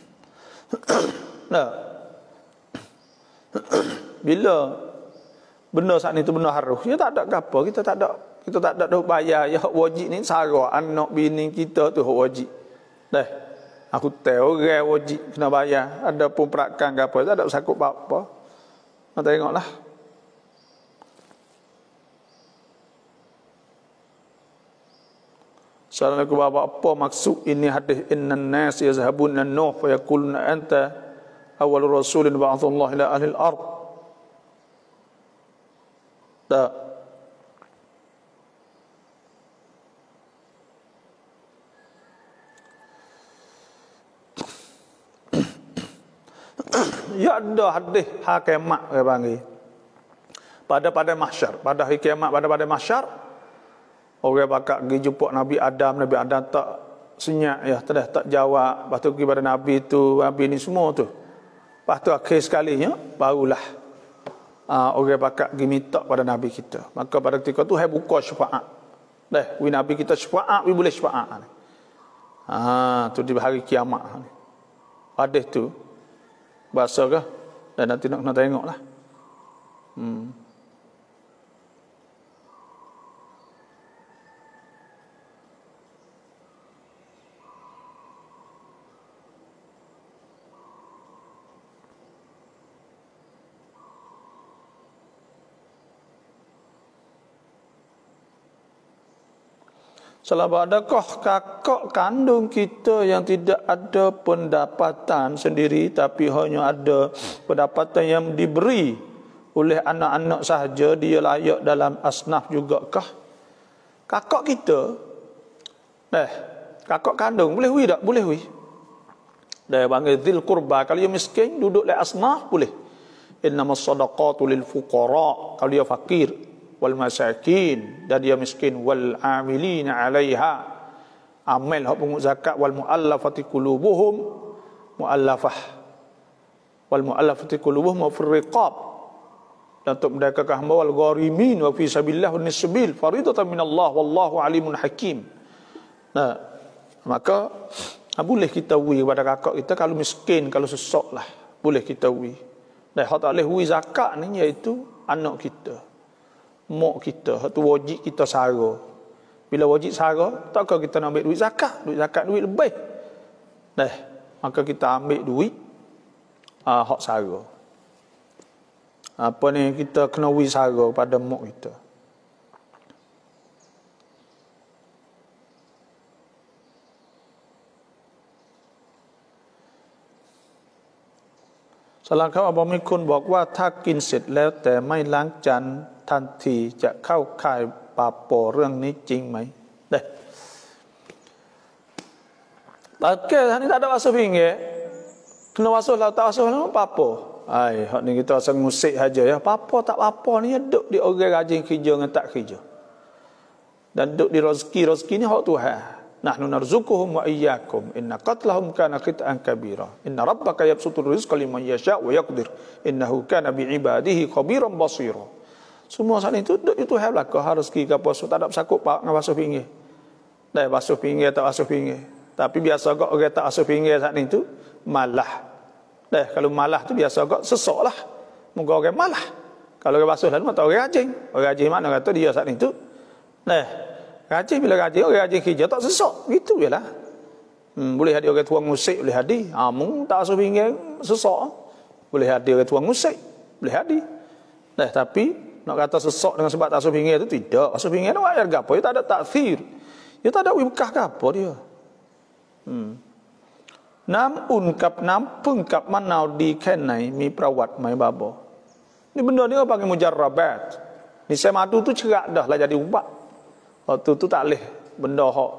Dah. bila benda saat ni tu benda harus ya tak ada apa kita tak ada kita tak ada duk bayar ya wajib ni sara anak bini kita tu hak wajib dah aku tahu orang wajib kena bayar ada pun perakan ke apa tak ada sakut apa nak tengoklah Assalamualaikum bapa apa maksud ini hadis innan nas yazhabun an-nuh fa anta awal rasulin ba'athallahu ila ahli al-ardh Ya, ada hadis hakemak ke bangi pada pada mahsyar pada hari kiamat pada pada mahsyar orang bakak pergi jumpa Nabi Adam Nabi Adam tak senyap ya tak tak jawab Pastu tu pergi pada Nabi tu Nabi ni semua tu lepas tu akhir sekalinya barulah uh, orang bakat giminta pada Nabi kita. Maka pada ketika itu hai buka syafaat. Dah, wi Nabi kita syafaat, wi boleh syafaat. Ha, uh, tu di hari kiamat ah, ni. Ada tu bahasa ke? Dan nanti nak kena lah. Hmm. Selama adakah kakak kandung kita yang tidak ada pendapatan sendiri tapi hanya ada pendapatan yang diberi oleh anak-anak sahaja dia layak dalam asnaf juga kah Kakak kita eh kakak kandung boleh hui tak? Boleh hui? Dia panggil zil kurba kalau dia miskin duduk di asnaf boleh. Innamas sadaqatu lil fuqara kalau dia fakir wal masakin dan dia miskin wal amilina alaiha amal hak pungut zakat wal muallafati qulubuhum muallafah wal muallafati qulubuhum wa firqab dan untuk mereka ke hamba wal gharimin wa fi sabilillah wa nisbil fariidatan min Allah wallahu alimun hakim nah maka boleh kita wui kepada kakak kita kalau miskin kalau sesoklah boleh kita wui dan hak tak boleh wui zakat ni iaitu anak kita mak kita, hak tu wajib kita sara. Bila wajib sara, takkah kita nak ambil duit zakat? Duit zakat duit lebih. Dah, maka kita ambil duit uh, hak sara. Apa ni kita kena wi sara pada mak kita. Salam kau abang mikun bawa tak kinsit lewat, tapi mai langcan ทันทีจะเข้าข่ายปาปโปเรื่องนี้จริงไหมเด้บัดเกิดนี่ตาดาวสุพิงเงี้ยนวสุลาตาวสุลาปาปโปไอ้หนึ่งที่ตัวสังมุสิกฮะเจ้าปาปโปตาปาปโปนี่ดุดิโอเกะกาจิงขิจงเงตักขิจง lah, lah, ya. ya, dan duduk di rezeki rezeki ini hak Tuhan. Nahnu narzukuhum wa iyyakum inna qatlahum kana qit'an kabira. Inna rabbaka yabsutur rizqa liman yasha wa Innahu kana bi ibadihi basira. Semua saling tuduk itu hal lah. Kau harus ke apa so, tak ada sakup pak dengan basuh pinggir. Dah pasuh pinggir tak basuh pinggir. Tapi biasa kau orang tak basuh pinggir saat itu malah. Dah kalau malah tu biasa kau sesok lah. Muka orang malah. Kalau orang pasuh lalu, tak orang rajin. Orang rajin mana kata dia saat itu. Dah rajin bila rajin, orang rajin kerja tak sesok. Gitu je lah. Hmm, boleh hadir orang tuang musik, boleh hadir. Amung ha, tak basuh pinggir sesok. Boleh hadir orang tuang musik, boleh hadir. Dah tapi nak kata sesok dengan sebab tasuh pinggir itu tidak. Tasuh pinggir itu ayat gapo? Ia ya tak ada takfir. Ia ya tak ada wibkah gapo dia. Hmm. Nam unkap nam pengkap manau di kenai mi perawat mai babo. Ini benda ni apa mujarrabat. Ni saya madu tu cerak dah lah jadi ubat. Waktu tu tak leh benda hok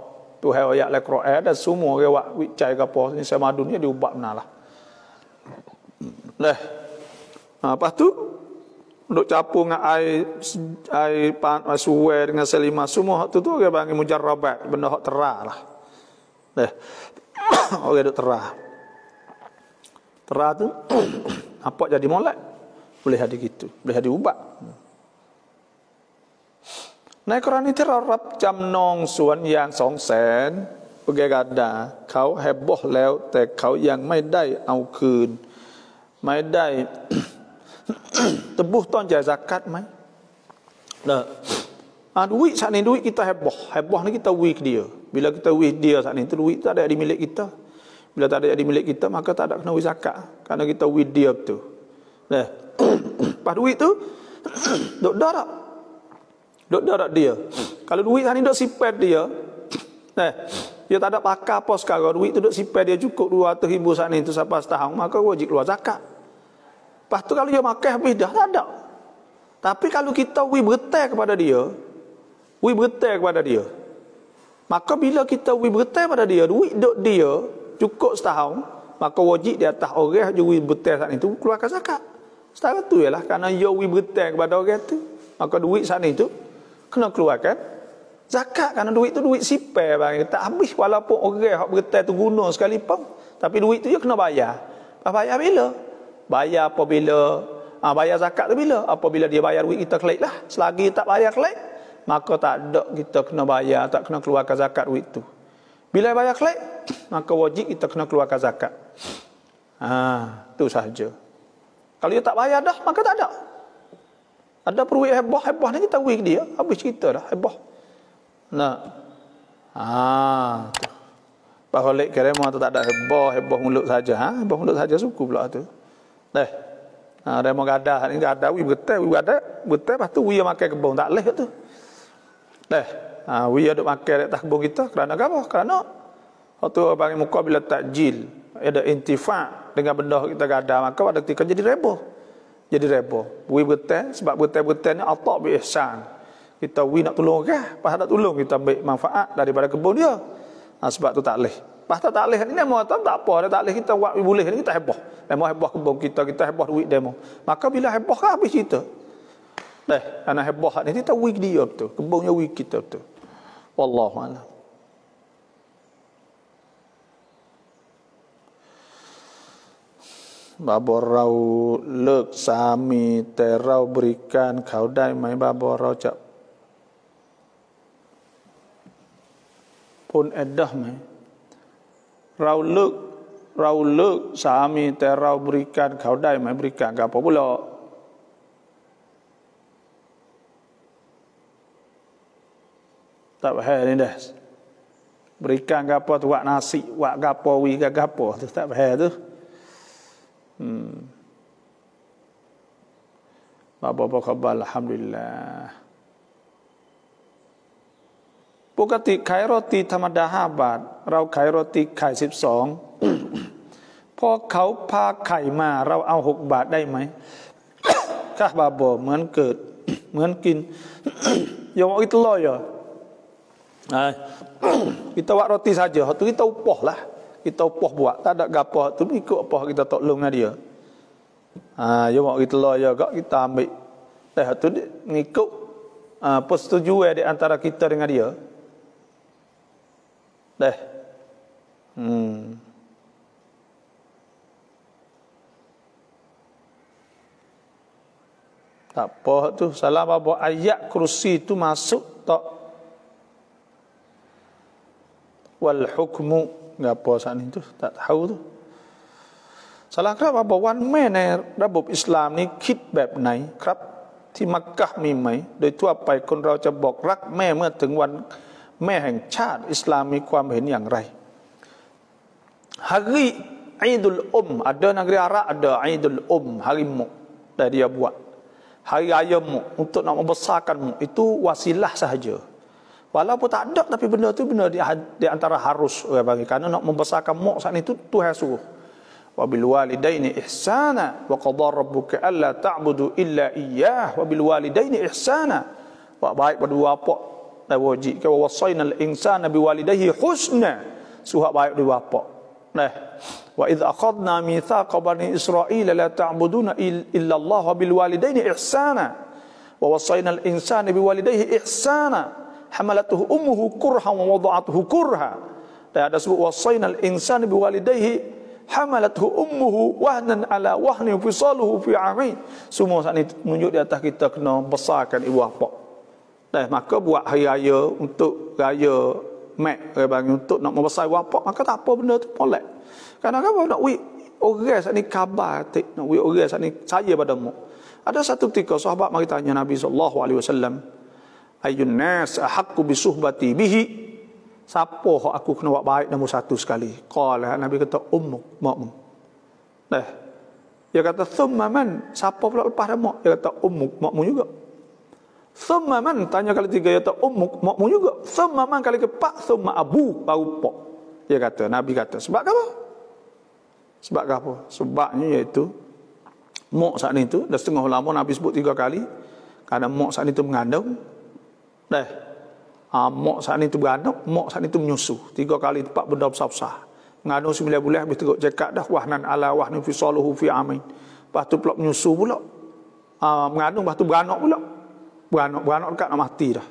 tu hai ayat le lah qira dan semua ke wak wicai ke ni saya madu ni diubat benar lah. Leh. Apa ha, tu? Duk capur dengan air air pan suwe dengan selima semua hak tu tu orang panggil mujarrabat benda hak terah lah. Eh. orang duk terah. Terah tu apa jadi molek? Boleh jadi gitu, boleh jadi ubat. Nah Quran itu rarap jam nong suan yang song sen Pergi gada Kau heboh lew Tapi kau yang ไม่ได้เอาคืน Tidak ได้ tebus tuan jaya zakat mai. Nah. Ha, duit saat ni duit kita heboh. Heboh ni kita wui dia. Bila kita wui dia saat ni tu duit tak ada di milik kita. Bila tak ada di milik kita maka tak ada kena wui zakat. Karena kita wui dia tu. Nah. Pas duit tu dok darak. Dok darak dia. Kalau duit saat ni dok sipet dia. Nah. Dia tak ada pakar pos sekarang. Duit tu dok sipet dia cukup 200 ribu saat ni tu sampai setahun maka wajib keluar zakat. Lepas tu kalau dia makan habis dah, tak ada. Tapi kalau kita we bertai kepada dia, we bertai kepada dia. Maka bila kita we bertai pada dia, duit dok dia cukup setahun, maka wajib di atas orang je we bertai saat itu keluarkan zakat. Setara tu ialah kerana dia we bertai kepada orang tu, maka duit saat itu kena keluarkan zakat kerana duit tu duit sipai bang tak habis walaupun orang hak bertai tu guna sekali pun tapi duit tu dia kena bayar. Apa bayar bila? Bayar apabila ha, bayar zakat tu bila? Apabila dia bayar duit kita kelik lah. Selagi tak bayar kelik, maka tak ada kita kena bayar, tak kena keluarkan zakat duit tu. Bila bayar kelik, maka wajib kita kena keluarkan zakat. Ha, tu sahaja. Kalau dia tak bayar dah, maka tak ada. Ada peruik heboh hebah ni kita wik dia. Habis cerita dah, hebah. Nak. Ha. Pak Khalid tu tak ada heboh heboh mulut saja. Ha? Hebah mulut saja suku pula tu. Teh. Ha dia mau gadah ni gadah wi betah wi gadah betah pastu wi makan kebun tak leh tu. Teh. Ha wi ada makan dekat kebun kita kerana apa? Kerana waktu panggil muka bila takjil ada intifa dengan benda kita gadah maka pada ketika jadi reboh. Jadi reboh. Wi betah sebab betah-betah ni Allah bi ihsan. Kita wi nak tolong kah? Pasal nak tolong kita ambil manfaat daripada kebun dia. Ha, sebab tu tak leh. Pasal tak boleh ni mau tak tak apa dah tak boleh kita buat boleh ni kita heboh. Demo heboh kebun kita, kita heboh duit demo. Maka bila heboh kan habis cerita. Dah, eh, ana heboh ni kita wik dia tu, kebunnya wik kita tu. Wallahu a'lam. Babor rau lek sami terau berikan kau dai mai babor rau cak pun edah mai. เราเลิกเราเลิกสามี แต่เราบริการเขาได้ไหมบริการกับพระบุลาตับแห่นี่เด้บริการกับพอทวะนาสิวะกับพอวีกับกับพอตับแห่ด้อืมาบอกบอกขบัลฮัมดุลลลาปกติขายโรตีธรรมดาห้าบาทเราขายโรตีไข่สิบสองพอเขาพาไข่มาเราเอาหกบาทได้ไหมข้าบาบอเหมือนเกิดเหมือนกินยอมอิตลอยอ่ะไอ kita buat roti saja tu kita upah lah kita upah buat tak ada gapo tu ikut upah kita tolong dengan dia ha yo mak kita lah ya gak kita ambil teh tu ikut persetujuan di antara kita dengan dia teh Hmm. Tak apa tu salah apa ayat kursi tu masuk tak wal hukmu enggak apa sana itu tak tahu tu salah kenapa apa wan men eh, rabub Islam ni kit bab nai krap di Makkah มีไหมโดยทั่วไปคนเราจะบอกรักแม่เมื่อถึงวันแม่แห่งชาติอิสลามมีความเห็นอย่างไร hari Aidul Um ada negeri Arab ada Aidul Um hari mu dan dia buat hari raya mu untuk nak membesarkan mu itu wasilah sahaja walaupun tak ada tapi benda tu benda di, di antara harus orang bagi kerana nak membesarkan mu saat itu Tuhan suruh wabil walidaini ihsana wa qadar rabbuka alla ta'budu illa iyyah wabil walidaini ihsana wa baik pada apa dan wajib ke wasainal insana biwalidayhi husna suhak baik di bapak Nah. Wa idh aqadna mithaqa bani Israel la ta'buduna illa Allah bil walidaini ihsana. Wa wasayna al insana bi walidayhi ihsana. Hamalatuhu ummuhu kurha wa wada'atuhu kurha. Dan ada sebut wasayna al insana bi walidayhi hamalatuhu ummuhu wahnan ala wahni fi saluhu fi amin. Semua saat ini menunjuk di atas kita kena besarkan ibu bapa. Nah, maka buat hari raya untuk raya mat orang eh, bagi untuk nak membesar wapak maka tak apa benda tu molek kan apa nak wi orang oh, sat ni khabar tik nak wi orang oh, sat ni saya pada mu ada satu ketika sahabat mari tanya Nabi sallallahu alaihi wasallam ayyun nas ahqqu bi suhbati bihi siapa hak aku kena buat baik nombor satu sekali qala eh, nabi kata ummu makmu dah eh, dia kata thumma man siapa pula lepas dah mak dia kata ummu makmu juga semua man tanya kali tiga ya tak ummuk oh, makmu juga. semua man kali ke pak semua abu baru pok Dia kata Nabi kata sebab apa? Sebab apa? Sebabnya yaitu mak saat itu dah setengah lama Nabi sebut tiga kali kerana mak saat itu mengandung. Dah. Ha, ah, mak saat itu beranak, mak saat itu menyusu. Tiga kali pak benda besar-besar. Mengandung sembilan bulan habis teruk cekak dah. Wahnan ala wahnu fi soluhu fi amin. Lepas tu pula menyusu pula. Ha, mengandung lepas tu beranak pula beranak beranak dekat nak mati dah.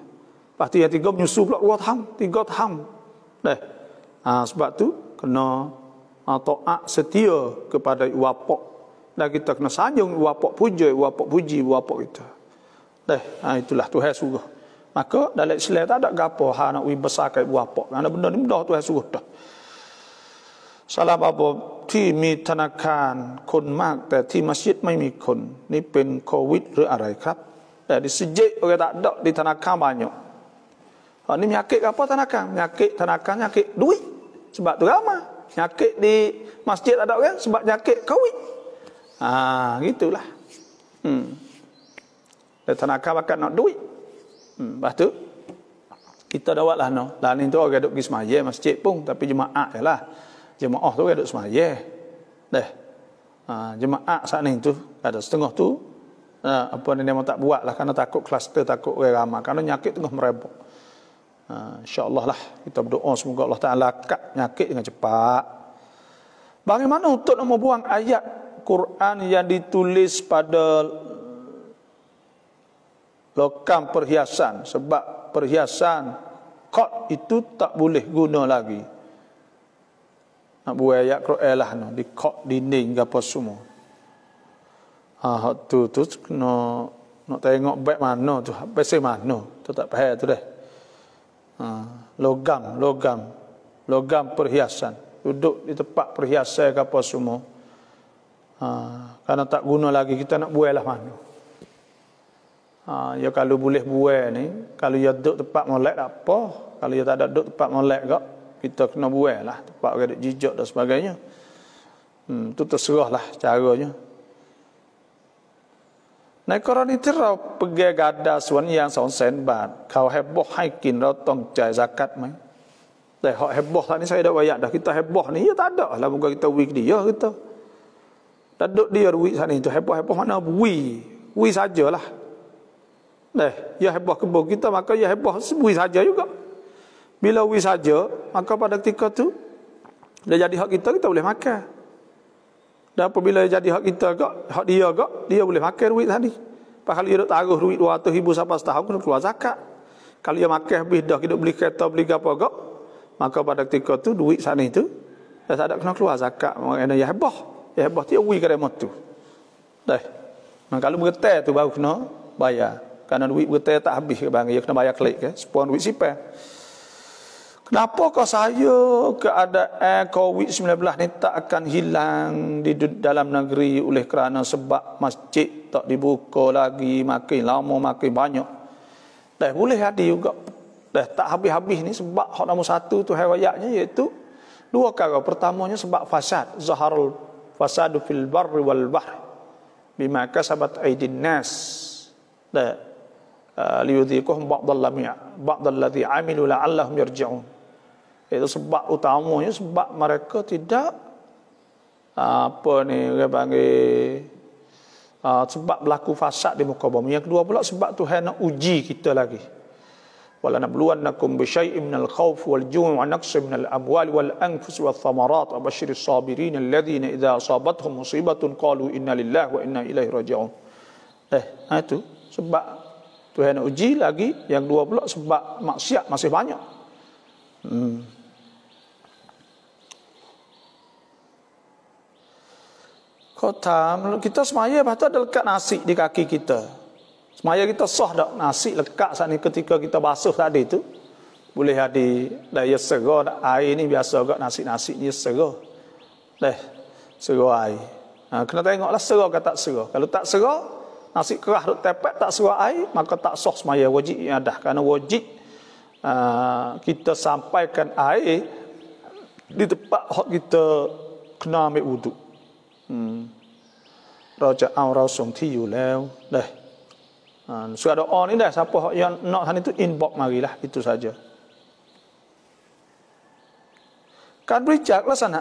Pasti yang tiga menyusu pula dua tahun, tiga tahun. Dah. Ha, sebab tu kena ha, taat setia kepada wapak. Dan kita kena sanjung wapak puji, wapak puji, wapak kita. Dah. Ha, itulah Tuhan suruh. Maka dalam Islam tak ada gapo ha nak wi besar kat wapak. Ada benda ni mudah Tuhan suruh dah. Salah apa ที่มีธนาคารคนมากแต่ที่มัสยิดไม่มีคนนี่เป็นโควิดหรืออะไรครับ Ya, eh, di sejik orang tak ada di tanakan banyak. Ha, ini nyakit apa tanakan? Nyakit tanakan, Nyakit duit. Sebab tu ramah. Nyakit di masjid ada orang sebab nyakit kawin. Ha, gitulah. Hmm. Di tanakan bakal nak duit. Hmm, lepas tu, kita dapatlah no. Dan lah, ni tu orang duduk pergi semayah masjid pun. Tapi jemaah je lah. Jemaah tu orang duduk semayah. Deh. Ha, jemaah saat ni tu, ada setengah tu ha, apa ni dia mau tak buat lah kerana takut kluster takut orang ramai kerana nyakit tengah merebak ha, insyaAllah lah kita berdoa semoga Allah Ta'ala kat nyakit dengan cepat bagaimana untuk nak buang ayat Quran yang ditulis pada lokam perhiasan sebab perhiasan kot itu tak boleh guna lagi nak buat ayat Quran lah no. di kot dinding apa semua ha tu tu no no tengok baik mana tu besi mana tu tak payah tu deh ha logam logam logam perhiasan duduk di tempat perhiasan ke apa semua ha ah, karena tak guna lagi kita nak buai lah mana ha ya kalau boleh buai ni kalau ya duduk tempat molek lah apa kalau ya tak ada duduk tempat molek gak kita kena buai lah tempat ada jijak dan sebagainya hmm tu terserahlah caranya ในกรณีที่เราเปเกกาดาสวนยางสองแสนบาทเขาแฮบบอกให้กินเราต้องจ่ายสากัดไหมแต่เขาแฮบบอกท่านี้ใช่ได้วายดอกคิดแต่แฮบบอกนี่ยัดดอกแล้วมึงก็คิดแต่วิกดีเยอะคิดแต่ดอกเดียววิท่านี้จะแฮบบอกแฮบบอกมันเอาวิวิซาเจอละเนี่ยอย่าแฮบบอกก็บอกคิดแต่มันก็อย่าแฮบบอกวิซาเจออยู่ก็เมื่อวิซาเจอมันก็ประเด็นที่ก็ทุ่งได้จัดที่เขาคิดแต่ก็ไม่ได้มาแค่ dan apabila jadi hak kita kak, hak dia kak, dia boleh makan duit tadi. Pahal dia nak taruh duit 200 ribu sampai setahun, kena keluar zakat. Kalau dia makan habis dah, kita beli kereta, beli apa kak, maka pada ketika tu duit sana itu, dia tak ada kena keluar zakat. Maksudnya, ya hebah. Ya hebah, dia uwi kerana tu. Dah. Nah, kalau bergetar tu baru kena bayar. Karena duit bergetar tak habis ke bang, dia kena bayar klik ke. Sepuan duit sipar. Kenapa kau saya keadaan COVID-19 ni tak akan hilang di dalam negeri oleh kerana sebab masjid tak dibuka lagi makin lama makin banyak. Dah boleh hati juga. Dah tak habis-habis ni sebab hak nombor satu tu hewayatnya iaitu dua kata. Pertamanya sebab fasad. Zaharul fasadu fil barri wal bahri. Bima kasabat aidin nas. Dah. Uh, liudhikuhum ba'dallamia. Ba'dalladhi amilu la'allahum yarji'un. Itu sebab utamanya sebab mereka tidak apa ni orang panggil ah, sebab berlaku fasad di muka bumi. Yang kedua pula sebab Tuhan nak uji kita lagi. Wala nabluwannakum bi syai'in minal khauf wal ju'i wa naqsin minal amwali wal anfus wath thamarat wa basyiris sabirin alladziina idza asabathum musibatun qalu inna lillahi wa inna ilaihi raji'un. Eh, ha itu sebab Tuhan uji lagi. Yang kedua pula sebab maksiat masih banyak. Hmm. Kotam, kita semaya lepas tu ada lekat nasi di kaki kita semaya kita sah dak nasi lekat saat ni ketika kita basuh tadi tu boleh ada daya serah air ni biasa agak nasi-nasi ni serah dah serah air ha, kena tengoklah serah ke tak serah kalau tak serah nasi kerah duk tepek tak serah air maka tak sah semaya wajib yang dah kerana wajib uh, kita sampaikan air di tempat hot kita kena ambil wuduk Raja Aw Rasul ti yu leo deh. Su ada on ni dah siapa hok yang nak sana itu inbox marilah itu saja. การบริจาคลักษณะ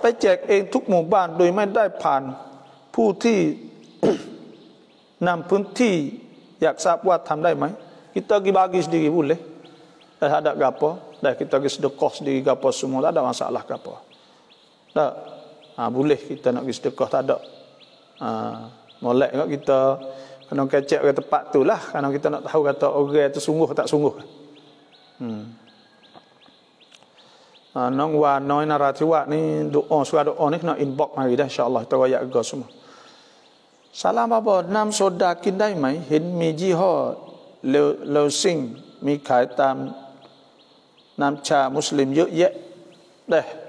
ไปแจกเองทุกหมู่บ้านโดยไม่ได้ผ่านผู้ที่นำพื้นที่อยากทราบว่าทำได้ไหมคิดต่อกิบากิสดีกิบุเล่ได้หาดกับพอได้คิดต่อกิสเดคอสดีกับพอสมุลได้ด่ามาสั่งลักกับพอได้ ha, boleh kita nak pergi sedekah tak ada ha, molek kat kita kena kecek ke tempat tu lah kena kita nak tahu kata orang oh, okay, tu sungguh tak sungguh hmm. ha, nong wa noi narati wa ni doa suara doa ni kena inbox mari dah insyaallah kita royak ke semua salam apa nam soda kindai mai hin mi ji ho leu leu sing mi khai tam nam cha muslim yu ye deh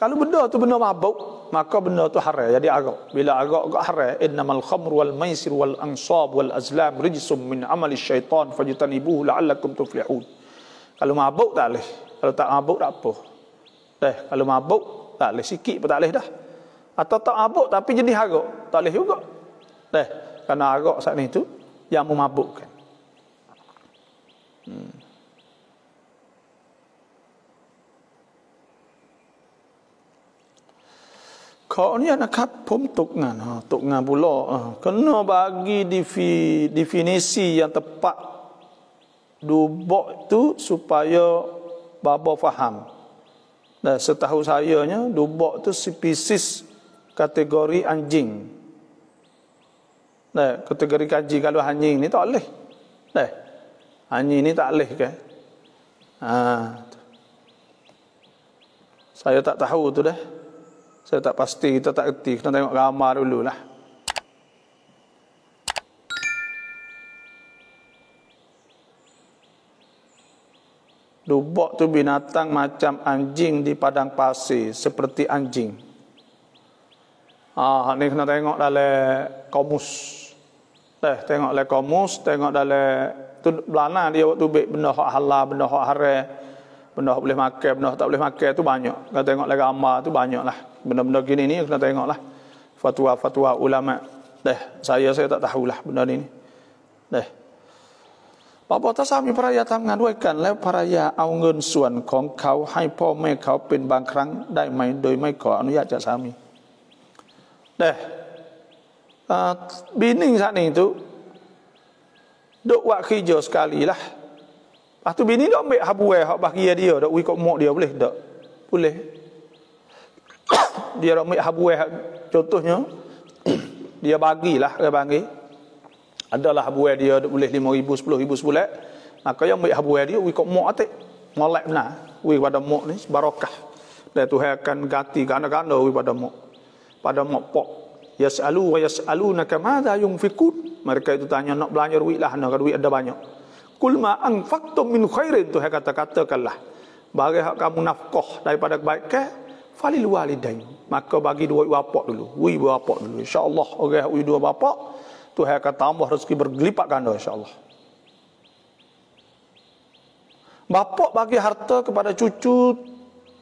kalau benda tu benda mabuk, maka benda tu haram. Jadi agak. Bila agak agak haram, innamal khamru wal maisir wal ansab wal azlam rijsum min amali syaitan fajtanibuhu la'allakum tuflihun. Kalau mabuk tak leh. Kalau tak mabuk tak apa. Eh, kalau mabuk tak leh. sikit pun tak boleh dah. Atau tak mabuk tapi jadi harok, tak leh juga. Eh, karena harok saat ni tu yang memabukkan. Hmm. ขออนุญาตนะครับผมตกงานฮะตกงานบุลอ่ะก็นอบากีดิฟีดิฟินิซียังเตปะดูบอกตุสุปายบาบอฟาฮัมนะสตาหูซายเนี่ยดูบอกตุสิปิซิสคัตเกอรีอันจิงนะคัตเกอรีอันจิงกัลว่าอันจิงนี่ต่อเลยนะอันจิงนี่ต่อเลยแกอ่า Saya tak tahu tu dah. Saya tak pasti, kita tak kerti. Kita tengok gambar dulu lah. Lubok tu binatang macam anjing di padang pasir. Seperti anjing. Ah, ni kena tengok dalam komus. Eh, tengok dalam komus, tengok dalam... Belana dia waktu baik benda hak halal, benda hak haram benda boleh makan, benda tak boleh makan tu banyak. Kalau tengok lagi amal tu banyak lah. Benda-benda gini ni kena lah. Fatwa-fatwa ulama. Deh, saya saya tak tahulah benda ni. Deh. Bapa tak sami peraya ya tangan duaikan lew para ya au ngun suan kong kau hai po me kau pin bang krang dai mai doi mai ko anu ya jak sami. Deh. Uh, ah, bining sak ni tu. Duk wak kerja sekali lah. Lepas ah, tu bini dok ambil habu eh, hak bagi dia, dok ikut mak dia boleh tak? Boleh. dia dok ambil habu eh, contohnya dia bagilah dia bagi. Adalah habu eh, dia dok boleh 5000, 10000 sebulan. Maka ah, yang ambil habu eh, dia ikut mak atik. Molek benar. Wi pada mak ni barakah. Dan Tuhan akan ganti ganda-ganda wi pada mak. Pada mak pok. Yas'alu wa yas'alunaka madza fikut. Mereka itu tanya nak belanja duit lah, nak duit ada banyak. Kulma ang anfaqtum min khairin tu hak kata-katakanlah. Bagi hak kamu nafkah daripada kebaikan falil walidain. Maka bagi dua bapak dulu. Wui bapak dulu. Insya-Allah orang okay, dua bapak Tuhan akan tambah rezeki berlipat ganda insya-Allah. Bapak bagi harta kepada cucu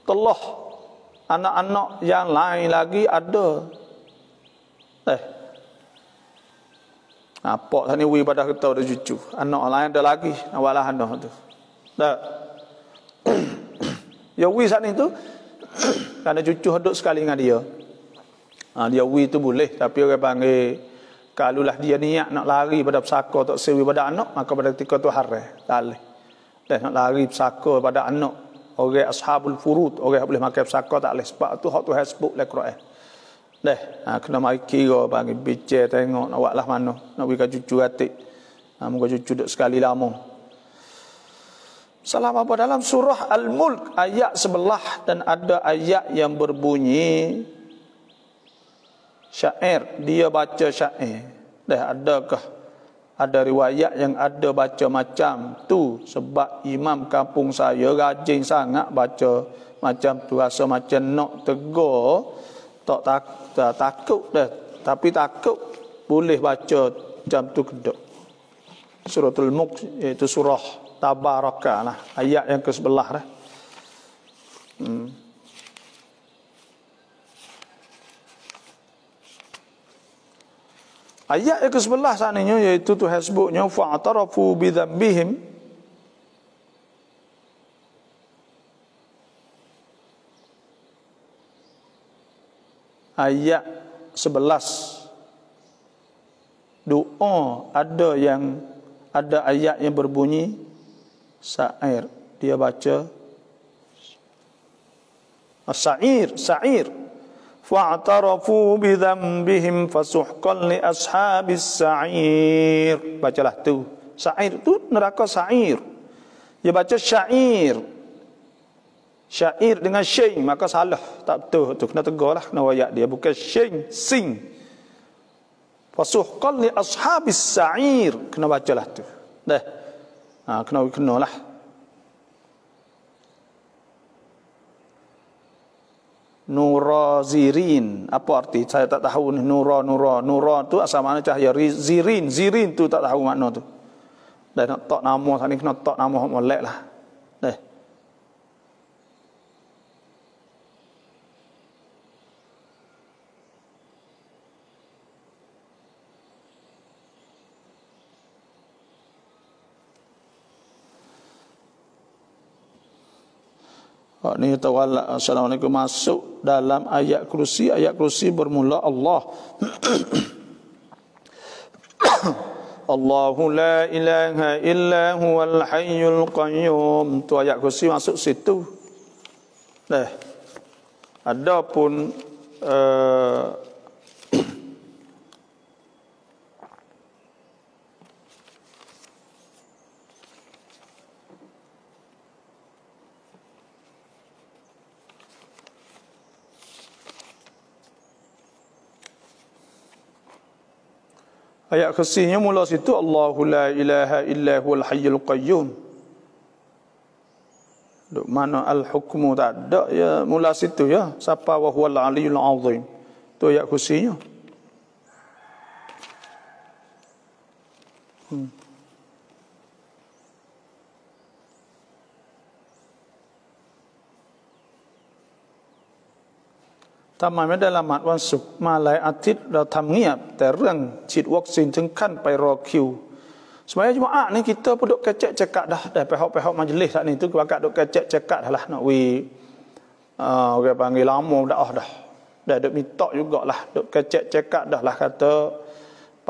telah anak-anak yang lain lagi ada. Eh, Nampak ha, sana ibu pada kita ada cucu. Anak lain ada lagi. Awalah anak tu. Tak. ya ibu sana itu. Karena cucu hidup sekali dengan dia. Ha, dia ibu itu boleh. Tapi orang panggil. Kalau lah dia niat nak lari pada pesaka. Tak sewi pada anak. Maka pada ketika tu haram. Tak boleh. Dan nak lari pesaka pada anak. Orang ashabul furut Orang boleh makan pesaka tak boleh. Sebab tu hak tu hasbuk lah Quran. Deh, ha, kena mari kira bagi bicara tengok nak buatlah mana. Nak bagi cucu atik. Ha, muka cucu dok sekali lama. Salam apa dalam surah Al-Mulk ayat sebelah dan ada ayat yang berbunyi syair. Dia baca syair. Deh, adakah ada riwayat yang ada baca macam tu sebab imam kampung saya rajin sangat baca macam tu rasa macam nak tegur tak tak dah takut dah tapi takut boleh baca jam tu kedok suratul muk iaitu surah tabaraka lah ayat yang ke sebelah dah hmm. Ayat yang ke-11 sananya iaitu tu hasbunya fa'tarafu bi dhanbihim ayat 11 doa ada yang ada ayat yang berbunyi sa'ir dia baca sa'ir sa'ir fa'tarafu bi dhanbihim fasuhqan li ashabis sa'ir bacalah tu sa'ir tu neraka sa'ir dia baca sya'ir syair dengan syair maka salah tak betul tu kena tegarlah kena wayak dia bukan syair sing fasuhqal li ashabis sa'ir kena bacalah tu dah ha, kena kena lah nurazirin apa arti saya tak tahu ni nura nura nura tu asal mana cahaya zirin zirin tu tak tahu makna tu dah nak tak nama sana kena tak nama lek lah Oh, ni tawala assalamualaikum masuk dalam ayat kursi ayat kursi bermula Allah Allahu la ilaha illa huwal hayyul qayyum tu ayat kursi masuk situ dah eh, adapun eh, Ayat kesihnya mula situ Allahu la ilaha illa huwal hayyul qayyum. Duk mana al hukmu tak ada ya mula situ ya siapa wa huwal aliyul azim. Tu ayat kursinya. Hmm. ทำไมไม่ได้ละหมาดวันศุกร์มาหลายอาทิตย์เราทำเงียบแต่เรื่องฉีดวัคซีนถึงขั้นไปรอคิวสมัยจุมาอ่ะนี่กิเตอร์ปุ๊ดกระเจาะจะกัดได้ไปหอบไปหอบมาจลิสอันนี้ทุกวักกัดกระเจาะจะกัดละนวีเอ่อแกปังยามองได้ออกได้ได้เดี๋ยวมีต่อยุกก็ละเดี๋ยวกระเจาะจะกัดได้ละกิเตอร์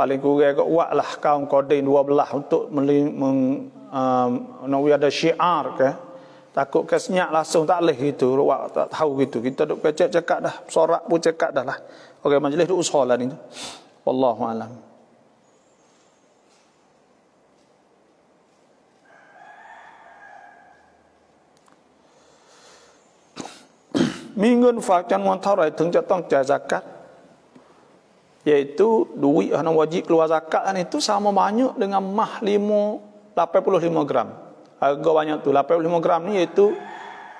paling ku gue gue wah lah kaum kodein dua belah untuk meli meng um, nawi ada syiar ke okay? Takut ke senyap langsung tak boleh gitu. Wah, tak tahu gitu. Kita duk pecek cekak dah. Sorak pun cekak dah lah. Okey, majlis duk usaha lah ni. Wallahualam. Minggu fakjan wantara itu yang jatuh jaya zakat. Iaitu duit yang wajib keluar zakat itu sama banyak dengan mah 5, 85 gram harga banyak tu 85 gram ni iaitu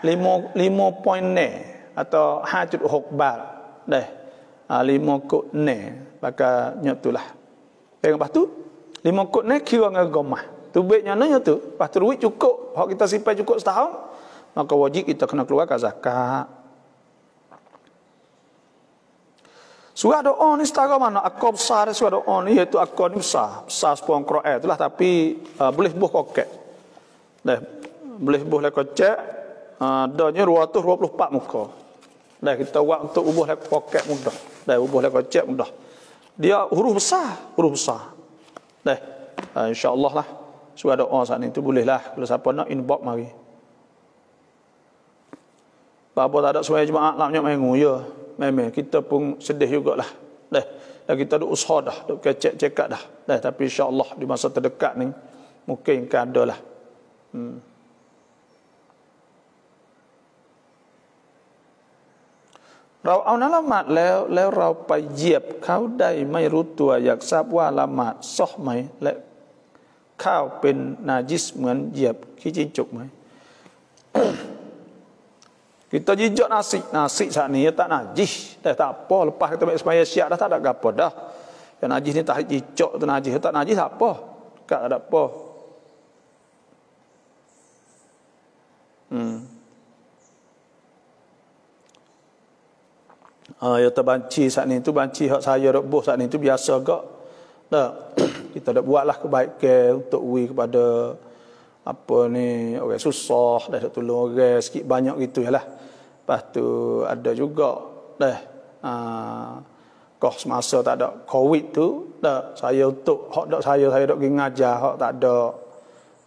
5 5 ne atau hajut hukbar deh ha, 5 kot ne maka nyok tulah eh, lepas tu 5 kot ne kira dengan gomah tu baiknya nanya tu lepas tu duit cukup kalau kita simpan cukup setahun maka wajib kita kena keluarkan zakat Surah doa ni setara mana? Akor besar surah doa ni iaitu akor ni besar. Besar sepuluh kera'ah itulah. Tapi uh, boleh buh koket. Dah, boleh buh lah kocak. Adanya uh, 224 muka. Dah, kita buat untuk ubuh lah poket mudah. Dah, ubuh lah kocak mudah. Dia huruf besar, huruf besar. Dah, uh, insyaAllah lah. Sebab ada orang saat ni, tu boleh lah. Kalau siapa nak inbox mari. Apa-apa tak ada semua jemaah, lah banyak mengu. Ya, memang. Kita pun sedih jugalah. Dah, dah kita ada usaha dah. Duk kecek-cekak dah. Dah, tapi insyaAllah di masa terdekat ni, mungkin kan ada lah. อืมเราเอานละหมาดแล้ว แล้วเราไปเหยียบเขาได้ไม่รู้ตัว อยากทราบว่าละหมาดซอไหม และข้าวเป็นนาจิสเหมือนเหยียบขี้จิ้งจกไหม kita jijak nasi nasi saat ni tak najis dah tak apa lepas kita ambil sembahyang syiah dah tak ada apa dah yang najis ni tak jijak tu najis tak najis tak apa tak ada apa Ha, ya terbanci saat ni tu banci hak saya dok buh saat ni tu biasa gak. Tak. Kita dok buatlah kebaikan untuk wui kepada apa ni orang okay, susah dah nak tolong orang okay, sikit banyak gitu jelah. Lepas tu ada juga dah ha, kau semasa tak ada covid tu tak saya untuk hak dak saya saya dok pergi ngajar hak tak ada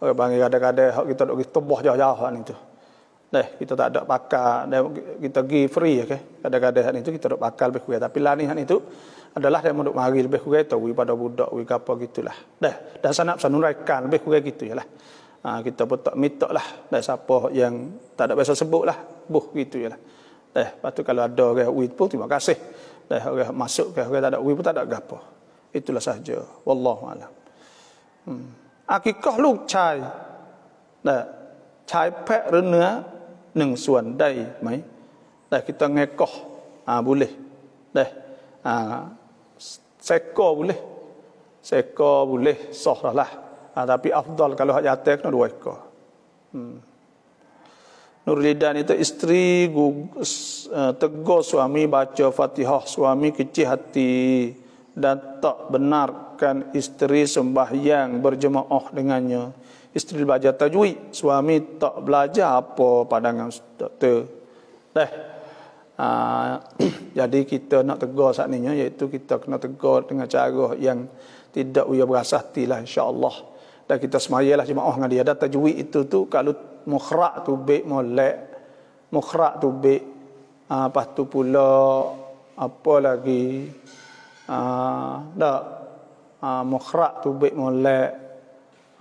orang okay, panggil kadang-kadang hak kita dok pergi tebah jauh-jauh ni tu. Nah, kita tak ada pakar, kita pergi free ya okay? ada kadang hari itu kita tak pakar lebih kuat. Tapi lah hari itu adalah yang menduk mari lebih kuat, itu. Wih pada budak, wih apa gitulah. Dah, dah sana sana nuraikan lebih kuat gitu ya lah. Ha, kita betok mitok lah. Dah siapa yang tak ada biasa sebut lah. Buh gitu ya lah. Dah, patut kalau ada orang wih pun terima kasih. Dah, orang masuk ke orang tak ada wih pun tak ada apa. Itulah sahaja. Wallahualam. Hmm. Akikah lu cai. Dah, cai pek renua หนึ่งส่วนได้ไหมแต่คิดตังเงก็อาบุเลได้อาเซกโกบุเลเซกโกบุเลสอหรอละอาแต่พี่อัฟดอลกัลฮะยาเตกนั่นด้วยก็นูรีดานี่ตัวอิสตรีกูตกโกสวามีบาจอฟัติฮะสวามีกิจหัติ dan tak benarkan isteri sembahyang berjemaah dengannya isteri belajar tajwid, suami tak belajar apa pandangan doktor. Teh. Ah, jadi kita nak tegur saat ini ya, iaitu kita kena tegur dengan cara yang tidak uya berasah tilah Allah, Dan kita semayalah jemaah dengan dia. Dan tajwid itu tu kalau mukhrak tu baik molek, mukhrak tu baik. Ah lepas tu pula apa lagi? Ah dak. Ah mukhrak tu baik molek,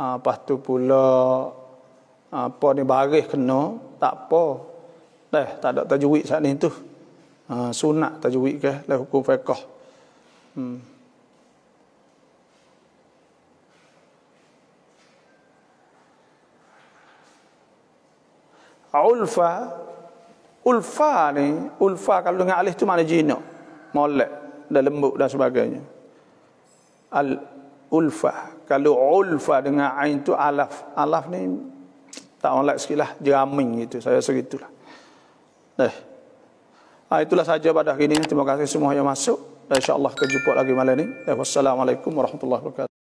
ha, lepas tu pula apa ah, ni baris kena tak apa dah tak ada tajwid saat ni tu ha, sunat tajwid ke lah hukum fiqh hmm. Ulfa Ulfa ni Ulfa kalau dengar alih tu mana jina Molek dah lembut dan sebagainya Al Ulfa kalau ulfa dengan ain tu alaf alaf ni tak orang like sikitlah jeraming gitu saya rasa gitulah eh. ha, itulah saja pada hari ini terima kasih semua yang masuk dan Allah kita jumpa lagi malam ni eh, wassalamualaikum warahmatullahi wabarakatuh